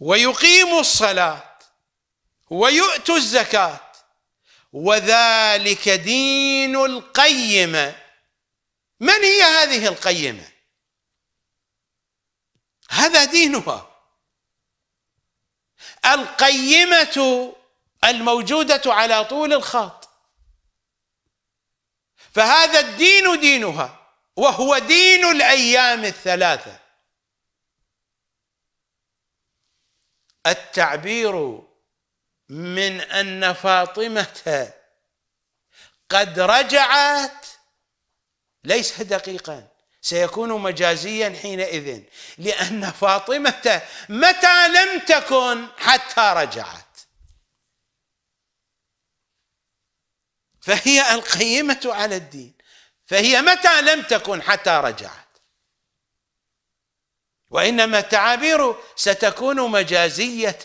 ويقيموا الصلاة ويؤتوا الزكاة وذلك دين القيمة من هي هذه القيمة هذا دينها القيمة الموجودة على طول الخط فهذا الدين دينها وهو دين الأيام الثلاثة التعبير من أن فاطمة قد رجعت ليس دقيقا سيكون مجازيا حينئذ لأن فاطمة متى لم تكن حتى رجعت فهي القيمة على الدين فهي متى لم تكن حتى رجعت وإنما التعابير ستكون مجازية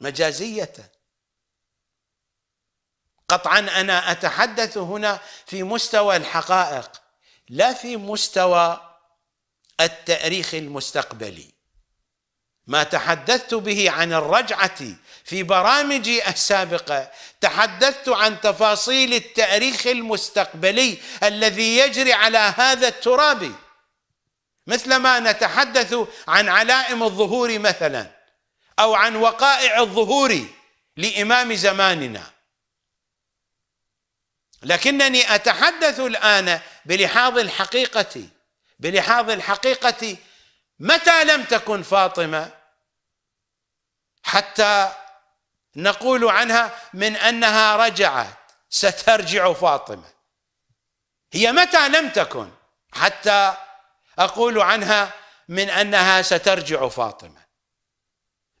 مجازية قطعا أنا أتحدث هنا في مستوى الحقائق لا في مستوى التاريخ المستقبلي ما تحدثت به عن الرجعه في برامجي السابقه تحدثت عن تفاصيل التاريخ المستقبلي الذي يجري على هذا التراب مثلما نتحدث عن علائم الظهور مثلا او عن وقائع الظهور لامام زماننا لكنني اتحدث الان بلحاظ الحقيقه بلحاظ الحقيقه متى لم تكن فاطمه حتى نقول عنها من انها رجعت سترجع فاطمه هي متى لم تكن حتى اقول عنها من انها سترجع فاطمه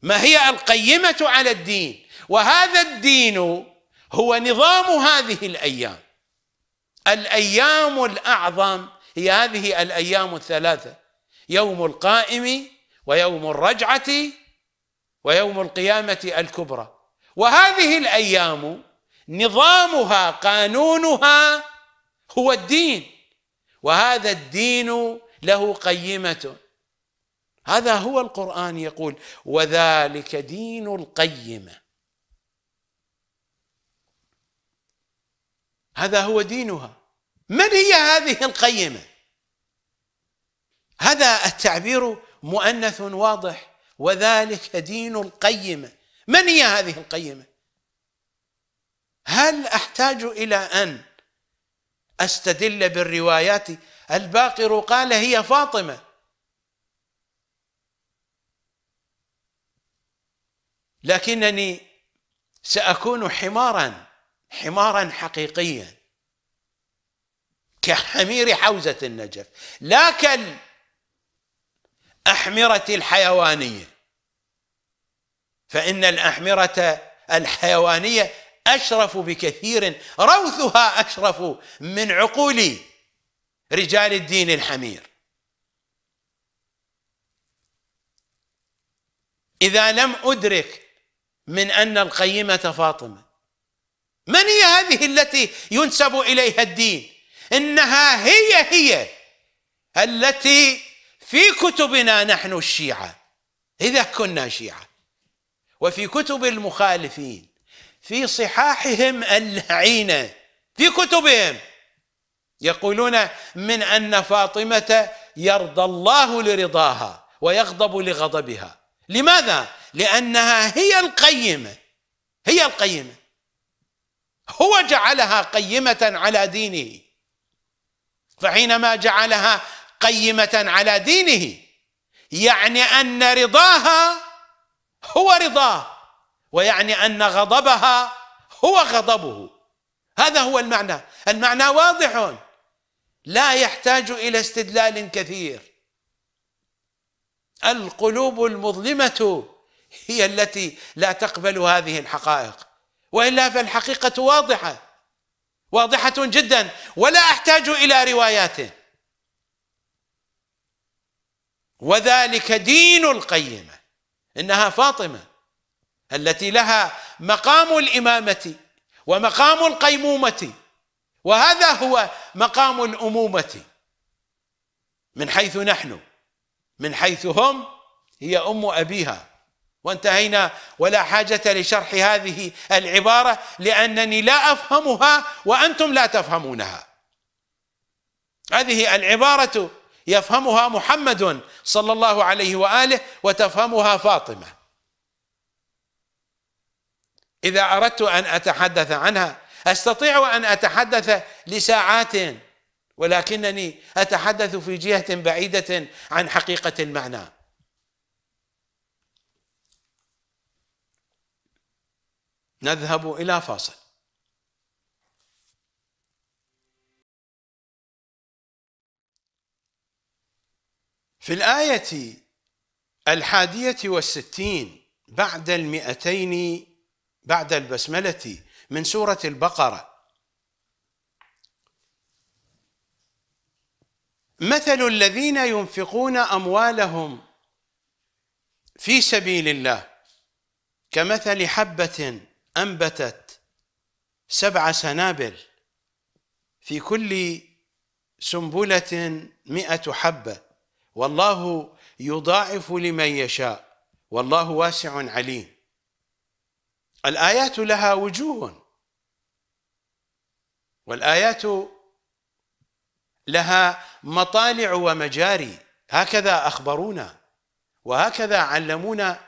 ما هي القيمه على الدين وهذا الدين هو نظام هذه الايام الايام الاعظم هي هذه الايام الثلاثه يوم القائم ويوم الرجعة ويوم القيامة الكبرى وهذه الأيام نظامها قانونها هو الدين وهذا الدين له قيمة هذا هو القرآن يقول وذلك دين القيمة هذا هو دينها من هي هذه القيمه هذا التعبير مؤنث واضح وذلك دين القيمه من هي هذه القيمه هل احتاج الى ان استدل بالروايات الباقر قال هي فاطمه لكنني ساكون حمارا حمارا حقيقيا كحمير حوزه النجف لا كال الأحمرة الحيوانية فإن الأحمرة الحيوانية أشرف بكثير روثها أشرف من عقول رجال الدين الحمير إذا لم أدرك من أن القيمة فاطمة من هي هذه التي ينسب إليها الدين إنها هي هي التي في كتبنا نحن الشيعة إذا كنا شيعة وفي كتب المخالفين في صحاحهم اللعينة في كتبهم يقولون من أن فاطمة يرضى الله لرضاها ويغضب لغضبها لماذا؟ لأنها هي القيمة هي القيمة هو جعلها قيمة على دينه فحينما جعلها قيمه على دينه يعني ان رضاها هو رضاه ويعني ان غضبها هو غضبه هذا هو المعنى المعنى واضح لا يحتاج الى استدلال كثير القلوب المظلمه هي التي لا تقبل هذه الحقائق والا فالحقيقه واضحه واضحه جدا ولا احتاج الى رواياته وذلك دين القيمه انها فاطمه التي لها مقام الامامه ومقام القيمومه وهذا هو مقام الامومه من حيث نحن من حيث هم هي ام ابيها وانتهينا ولا حاجه لشرح هذه العباره لانني لا افهمها وانتم لا تفهمونها هذه العباره يفهمها محمد صلى الله عليه واله وتفهمها فاطمه اذا اردت ان اتحدث عنها استطيع ان اتحدث لساعات ولكنني اتحدث في جهه بعيده عن حقيقه المعنى نذهب الى فاصل في الآية الحادية والستين بعد المئتين بعد البسملة من سورة البقرة مثل الذين ينفقون أموالهم في سبيل الله كمثل حبة أنبتت سبع سنابل في كل سنبلة مئة حبة والله يضاعف لمن يشاء والله واسع عليم الآيات لها وجوه والآيات لها مطالع ومجاري هكذا أخبرونا وهكذا علمونا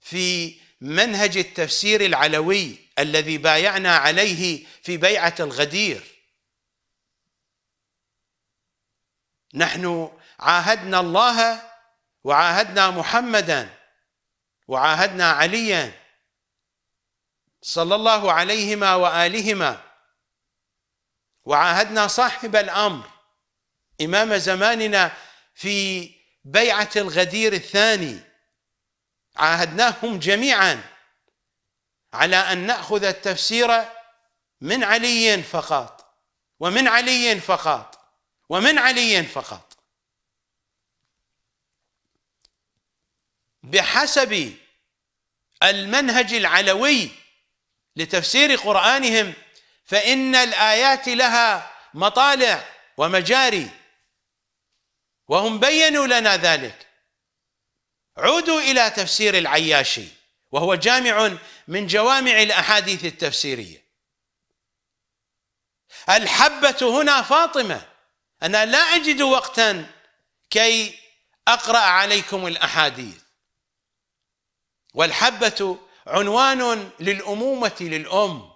في منهج التفسير العلوي الذي بايعنا عليه في بيعة الغدير نحن عاهدنا الله وعاهدنا محمدا وعاهدنا عليا صلى الله عليهما والهما وعاهدنا صاحب الامر امام زماننا في بيعه الغدير الثاني عاهدناهم جميعا على ان ناخذ التفسير من علي فقط ومن علي فقط ومن علي فقط بحسب المنهج العلوي لتفسير قرآنهم فإن الآيات لها مطالع ومجاري وهم بينوا لنا ذلك عودوا إلى تفسير العياشي وهو جامع من جوامع الأحاديث التفسيرية الحبة هنا فاطمة أنا لا أجد وقتا كي أقرأ عليكم الأحاديث والحبة عنوان للأمومة للأم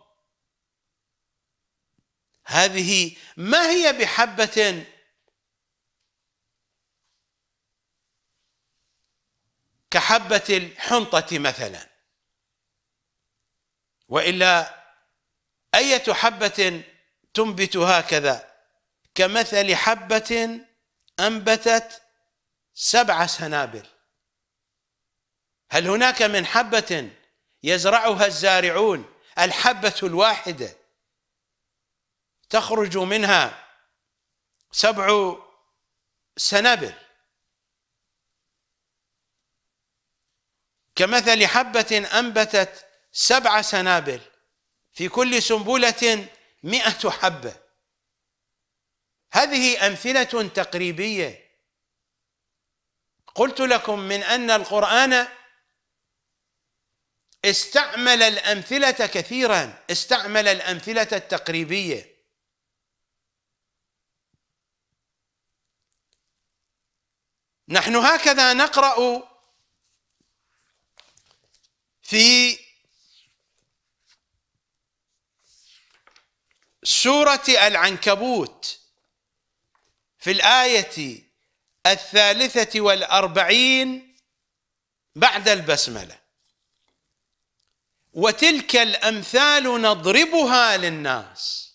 هذه ما هي بحبة كحبة الحنطة مثلا وإلا أية حبة تنبت هكذا كمثل حبة أنبتت سبع سنابل هل هناك من حبة يزرعها الزارعون الحبة الواحدة تخرج منها سبع سنابل كمثل حبة أنبتت سبع سنابل في كل سنبلة مئة حبة هذه أمثلة تقريبية قلت لكم من أن القرآن استعمل الأمثلة كثيرا استعمل الأمثلة التقريبية نحن هكذا نقرأ في سورة العنكبوت في الآية الثالثة والأربعين بعد البسملة وتلك الامثال نضربها للناس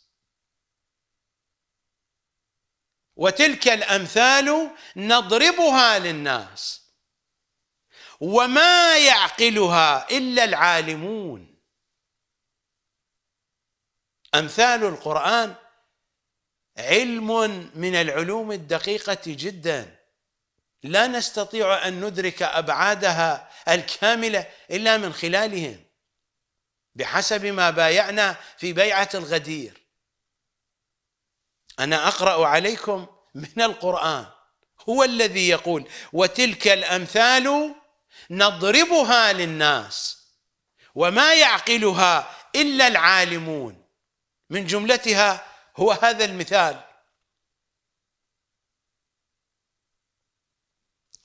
وتلك الامثال نضربها للناس وما يعقلها الا العالمون امثال القران علم من العلوم الدقيقه جدا لا نستطيع ان ندرك ابعادها الكامله الا من خلالهم بحسب ما بايعنا في بيعة الغدير أنا أقرأ عليكم من القرآن هو الذي يقول وتلك الأمثال نضربها للناس وما يعقلها إلا العالمون من جملتها هو هذا المثال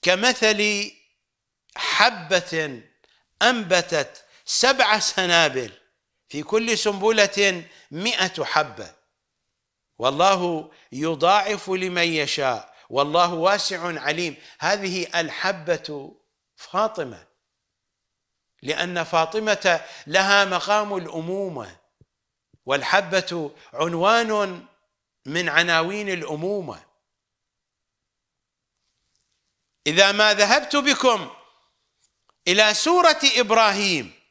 كمثل حبة أنبتت سبع سنابل في كل سنبلة مئة حبة والله يضاعف لمن يشاء والله واسع عليم هذه الحبة فاطمة لأن فاطمة لها مقام الأمومة والحبة عنوان من عناوين الأمومة إذا ما ذهبت بكم إلى سورة إبراهيم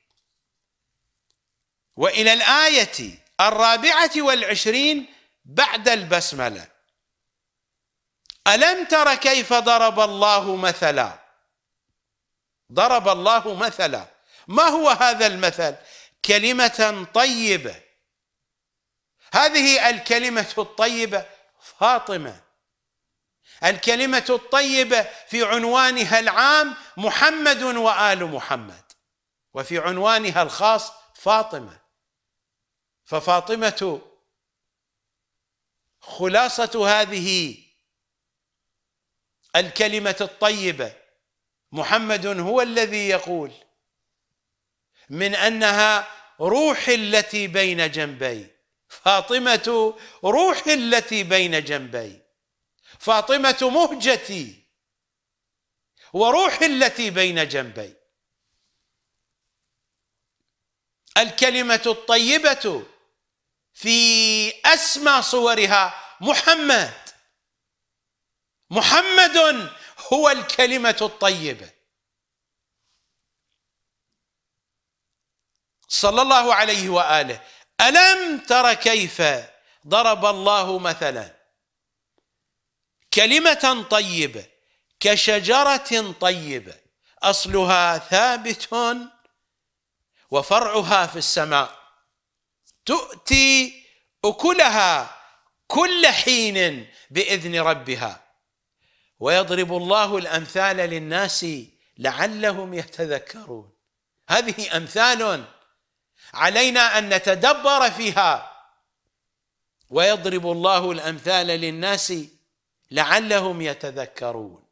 وإلى الآية الرابعة والعشرين بعد البسملة ألم تر كيف ضرب الله مثلا ضرب الله مثلا ما هو هذا المثل كلمة طيبة هذه الكلمة الطيبة فاطمة الكلمة الطيبة في عنوانها العام محمد وآل محمد وفي عنوانها الخاص فاطمة ففاطمه خلاصه هذه الكلمه الطيبه محمد هو الذي يقول من انها روحي التي بين جنبي فاطمه روحي التي بين جنبي فاطمه مهجتي وروحي التي بين جنبي الكلمه الطيبه في اسمى صورها محمد محمد هو الكلمه الطيبه صلى الله عليه واله الم تر كيف ضرب الله مثلا كلمه طيبه كشجره طيبه اصلها ثابت وفرعها في السماء تؤتي اكلها كل حين باذن ربها ويضرب الله الامثال للناس لعلهم يتذكرون هذه امثال علينا ان نتدبر فيها ويضرب الله الامثال للناس لعلهم يتذكرون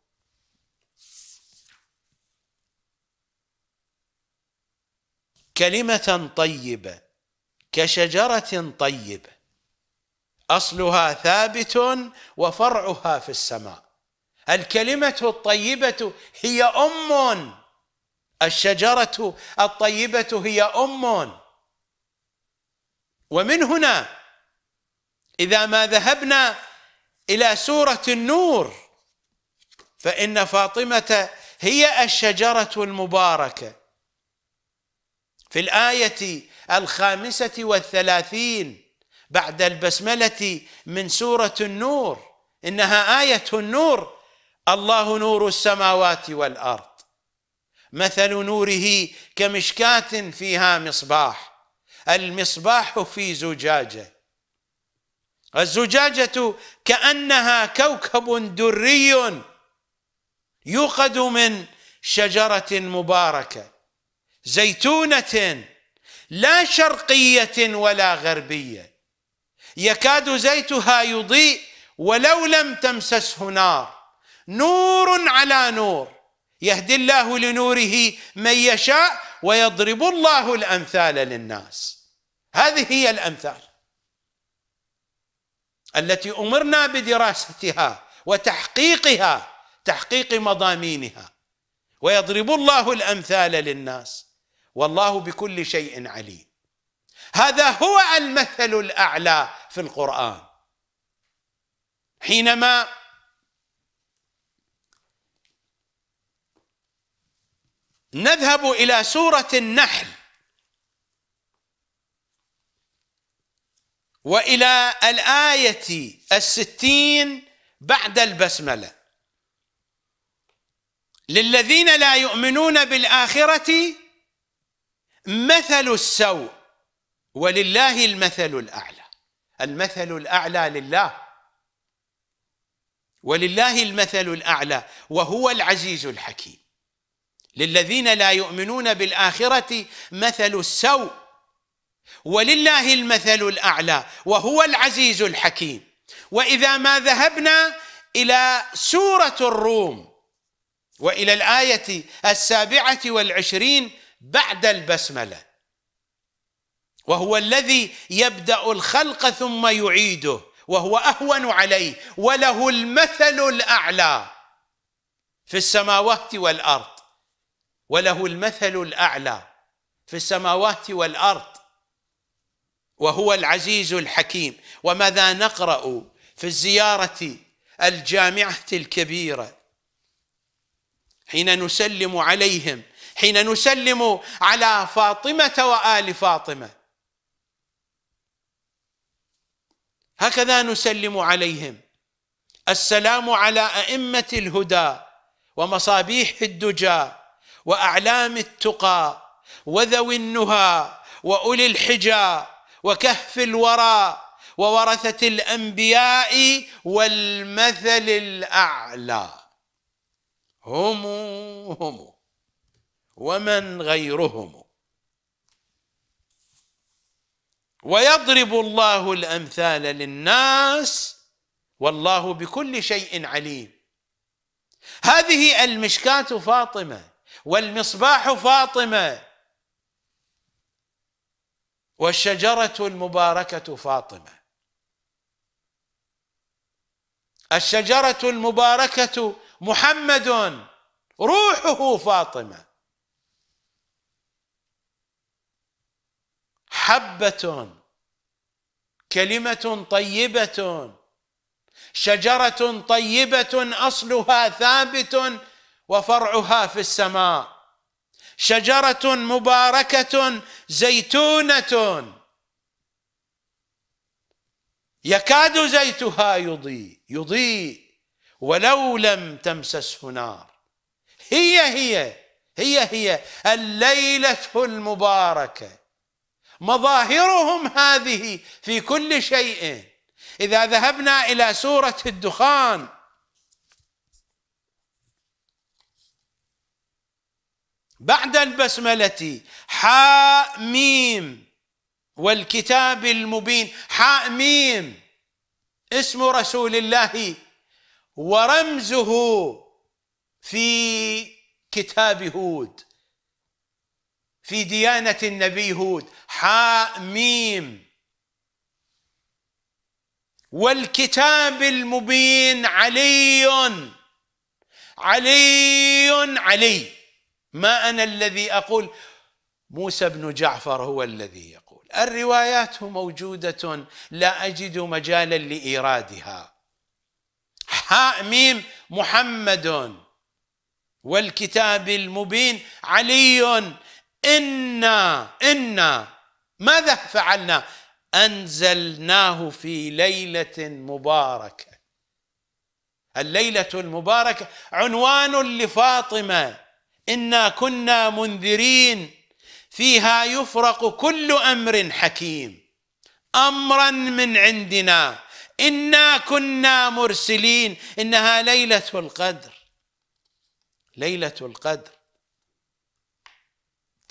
كلمه طيبه كشجرة طيبة أصلها ثابت وفرعها في السماء الكلمة الطيبة هي أم الشجرة الطيبة هي أم ومن هنا إذا ما ذهبنا إلى سورة النور فإن فاطمة هي الشجرة المباركة في الآية الخامسة والثلاثين بعد البسملة من سورة النور إنها آية النور الله نور السماوات والأرض مثل نوره كمشكاة فيها مصباح المصباح في زجاجة الزجاجة كأنها كوكب دري يوقد من شجرة مباركة زيتونة لا شرقية ولا غربية يكاد زيتها يضيء ولو لم تمسسه نار نور على نور يهدي الله لنوره من يشاء ويضرب الله الأمثال للناس هذه هي الأمثال التي أمرنا بدراستها وتحقيقها تحقيق مضامينها ويضرب الله الأمثال للناس والله بكل شيء عليم هذا هو المثل الاعلى في القران حينما نذهب الى سوره النحل والى الايه الستين بعد البسمله للذين لا يؤمنون بالاخره مثل السوء ولله المثل الأعلى المثل الأعلى لله ولله المثل الأعلى وهو العزيز الحكيم للذين لا يؤمنون بالآخرة مثل السوء ولله المثل الأعلى وهو العزيز الحكيم وإذا ما ذهبنا إلى سورة الروم وإلى الآية السابعة والعشرين بعد البسمله وهو الذي يبدا الخلق ثم يعيده وهو اهون عليه وله المثل الاعلى في السماوات والارض وله المثل الاعلى في السماوات والارض وهو العزيز الحكيم وماذا نقرا في الزياره الجامعه الكبيره حين نسلم عليهم حين نسلم على فاطمه وال فاطمه هكذا نسلم عليهم السلام على ائمه الهدى ومصابيح الدجى واعلام التقى وذوي النهى واولي الحجى وكهف الورى وورثه الانبياء والمثل الاعلى هم هم ومن غيرهم ويضرب الله الامثال للناس والله بكل شيء عليم هذه المشكاه فاطمه والمصباح فاطمه والشجره المباركه فاطمه الشجره المباركه محمد روحه فاطمه محبه كلمه طيبه شجره طيبه اصلها ثابت وفرعها في السماء شجره مباركه زيتونه يكاد زيتها يضيء يضيء ولو لم تمسسه نار هي هي هي هي الليله المباركه مظاهرهم هذه في كل شيء اذا ذهبنا الى سوره الدخان بعد البسمله حاميم والكتاب المبين حاميم اسم رسول الله ورمزه في كتاب هود في ديانة النبي هود حاميم والكتاب المبين علي علي علي ما أنا الذي أقول موسى بن جعفر هو الذي يقول الروايات موجودة لا أجد مجالا لإيرادها حاء ميم محمد والكتاب المبين علي إنا إنا ماذا فعلنا أنزلناه في ليلة مباركة الليلة المباركة عنوان لفاطمة إنا كنا منذرين فيها يفرق كل أمر حكيم أمرا من عندنا إنا كنا مرسلين إنها ليلة القدر ليلة القدر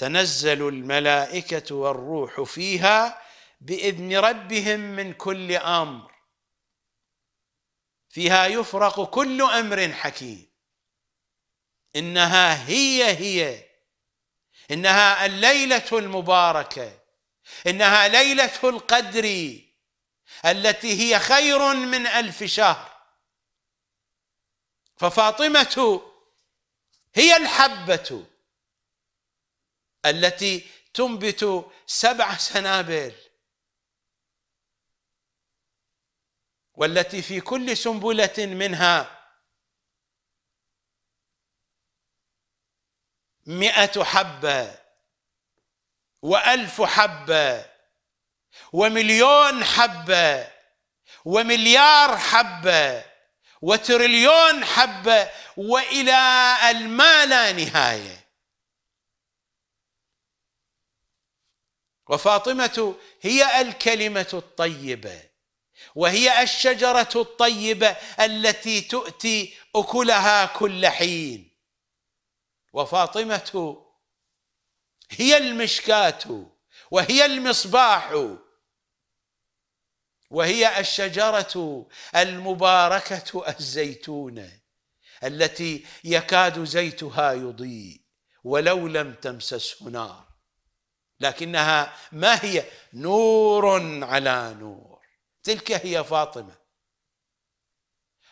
تنزل الملائكه والروح فيها باذن ربهم من كل امر فيها يفرق كل امر حكيم انها هي هي انها الليله المباركه انها ليله القدر التي هي خير من الف شهر ففاطمه هي الحبه التي تنبت سبع سنابل والتي في كل سنبله منها مئة حبة وألف حبة ومليون حبة ومليار حبة وتريليون حبة وإلى ما لا نهاية وفاطمه هي الكلمه الطيبه وهي الشجره الطيبه التي تؤتي اكلها كل حين وفاطمه هي المشكاه وهي المصباح وهي الشجره المباركه الزيتونه التي يكاد زيتها يضيء ولو لم تمسسه نار لكنها ما هي نور على نور تلك هي فاطمه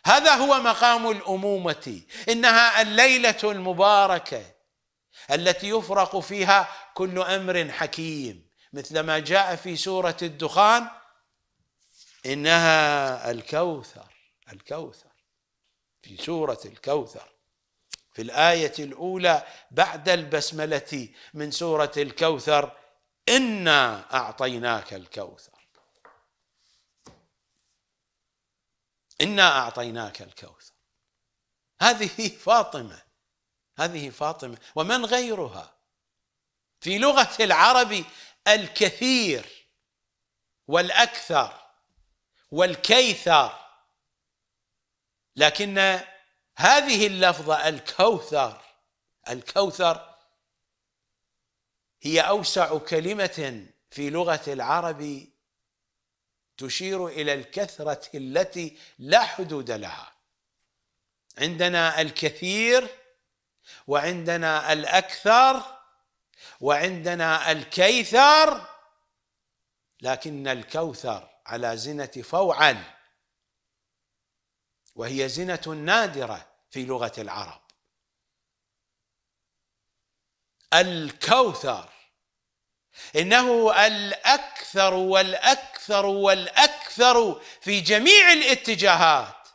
هذا هو مقام الامومه انها الليله المباركه التي يفرق فيها كل امر حكيم مثلما جاء في سوره الدخان انها الكوثر الكوثر في سوره الكوثر في الايه الاولى بعد البسمله من سوره الكوثر إنا أعطيناك الكوثر إنا أعطيناك الكوثر هذه فاطمة هذه فاطمة ومن غيرها في لغة العرب الكثير والأكثر والكيثر لكن هذه اللفظة الكوثر الكوثر هي اوسع كلمه في لغه العرب تشير الى الكثره التي لا حدود لها عندنا الكثير وعندنا الاكثر وعندنا الكيثر لكن الكوثر على زنه فوعل وهي زنه نادره في لغه العرب الكوثر انه الاكثر والاكثر والاكثر في جميع الاتجاهات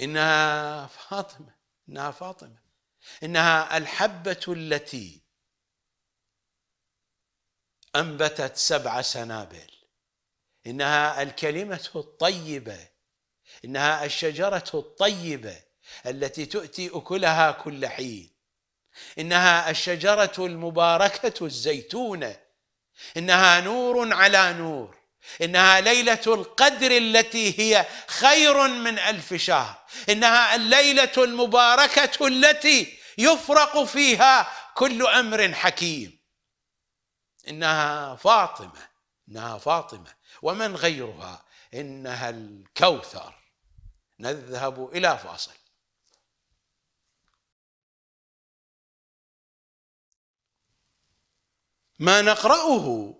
انها فاطمه انها فاطمه انها الحبه التي انبتت سبع سنابل انها الكلمه الطيبه انها الشجره الطيبه التي تؤتي اكلها كل حين انها الشجره المباركه الزيتونه انها نور على نور انها ليله القدر التي هي خير من الف شهر انها الليله المباركه التي يفرق فيها كل امر حكيم انها فاطمه انها فاطمه ومن غيرها انها الكوثر نذهب الى فاصل ما نقرأه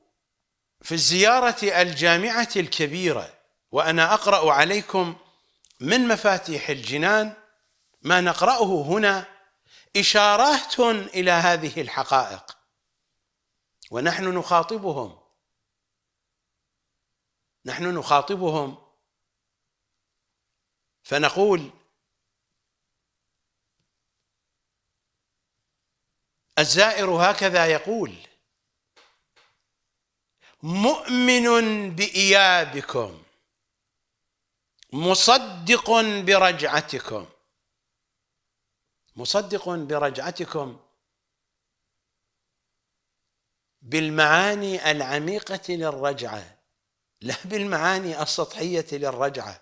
في الزيارة الجامعة الكبيرة وأنا أقرأ عليكم من مفاتيح الجنان ما نقرأه هنا إشارات إلى هذه الحقائق ونحن نخاطبهم نحن نخاطبهم فنقول الزائر هكذا يقول مؤمن بإيابكم مصدق برجعتكم مصدق برجعتكم بالمعاني العميقة للرجعة لا بالمعاني السطحية للرجعة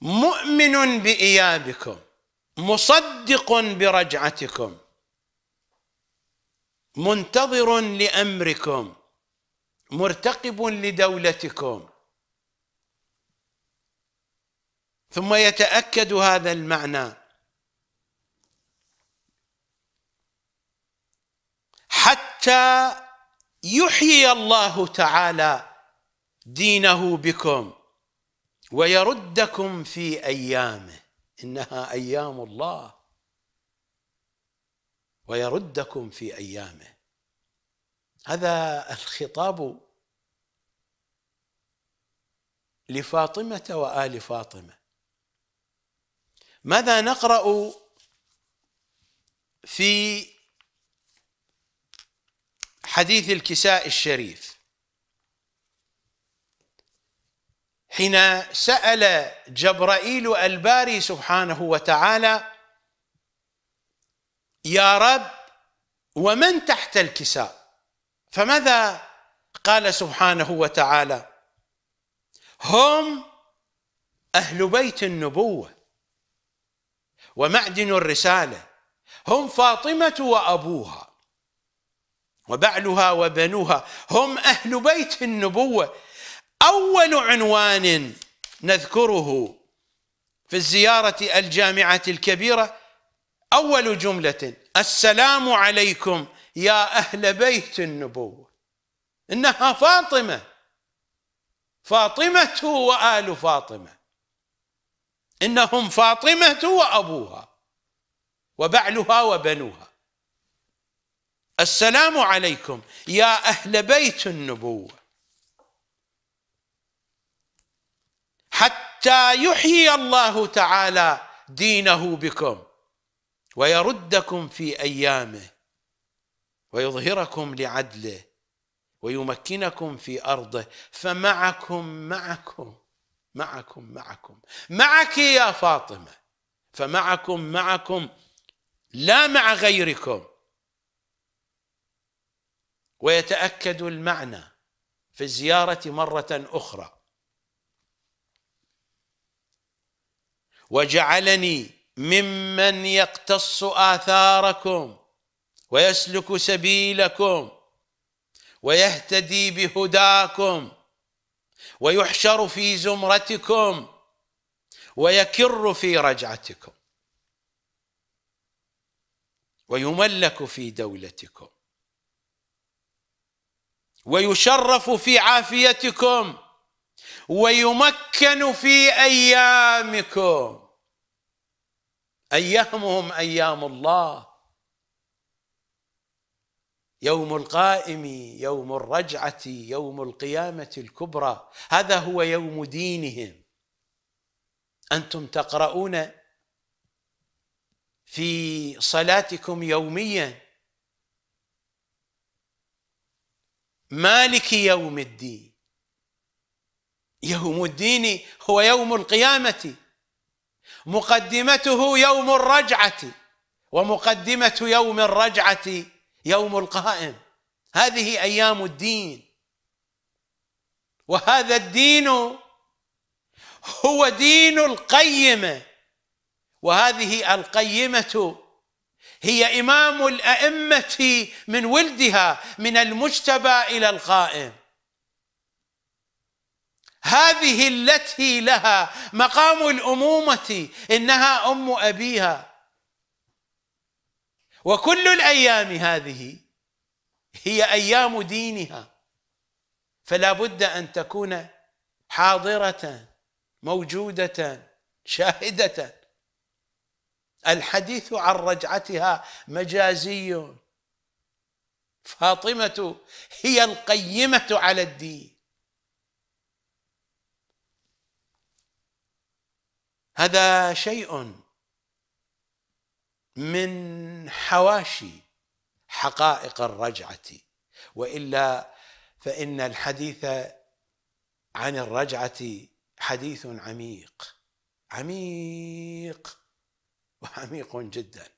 مؤمن بإيابكم مصدق برجعتكم منتظر لامركم مرتقب لدولتكم ثم يتاكد هذا المعنى حتى يحيي الله تعالى دينه بكم ويردكم في ايامه انها ايام الله ويردكم في ايامه هذا الخطاب لفاطمه وال فاطمه ماذا نقرا في حديث الكساء الشريف حين سال جبرائيل الباري سبحانه وتعالى يا رب ومن تحت الكساء فماذا قال سبحانه وتعالى هم اهل بيت النبوه ومعدن الرساله هم فاطمه وابوها وبعلها وبنوها هم اهل بيت النبوه اول عنوان نذكره في الزياره الجامعه الكبيره أول جملة السلام عليكم يا أهل بيت النبوة إنها فاطمة فاطمة وآل فاطمة إنهم فاطمة وأبوها وبعلها وبنوها السلام عليكم يا أهل بيت النبوة حتى يحيي الله تعالى دينه بكم ويردكم في ايامه ويظهركم لعدله ويمكنكم في ارضه فمعكم معكم معكم معكم معك يا فاطمه فمعكم معكم لا مع غيركم ويتاكد المعنى في الزياره مره اخرى وجعلني ممن يقتص اثاركم ويسلك سبيلكم ويهتدي بهداكم ويحشر في زمرتكم ويكر في رجعتكم ويملك في دولتكم ويشرف في عافيتكم ويمكن في ايامكم أيامهم أيام الله يوم القائم يوم الرجعة يوم القيامة الكبرى هذا هو يوم دينهم أنتم تقرؤون في صلاتكم يوميا مالك يوم الدين يوم الدين هو يوم القيامه مقدمته يوم الرجعة ومقدمة يوم الرجعة يوم القائم هذه أيام الدين وهذا الدين هو دين القيمة وهذه القيمة هي إمام الأئمة من ولدها من المجتبى إلى القائم هذه التي لها مقام الامومه انها ام ابيها وكل الايام هذه هي ايام دينها فلا بد ان تكون حاضره موجوده شاهده الحديث عن رجعتها مجازي فاطمه هي القيمه على الدين هذا شيء من حواشي حقائق الرجعه والا فان الحديث عن الرجعه حديث عميق عميق وعميق جدا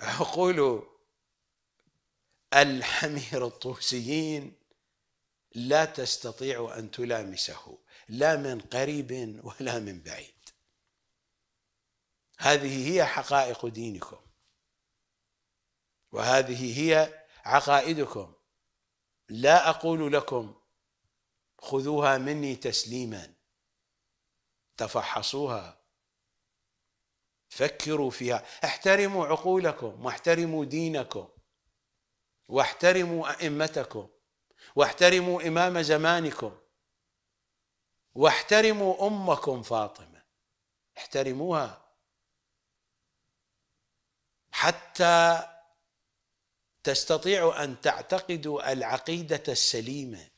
عقول الحمير الطوسيين لا تستطيع ان تلامسه لا من قريب ولا من بعيد هذه هي حقائق دينكم وهذه هي عقائدكم لا اقول لكم خذوها مني تسليما تفحصوها فكروا فيها احترموا عقولكم واحترموا دينكم واحترموا ائمتكم واحترموا امام زمانكم واحترموا امكم فاطمه احترموها حتى تستطيعوا ان تعتقدوا العقيده السليمه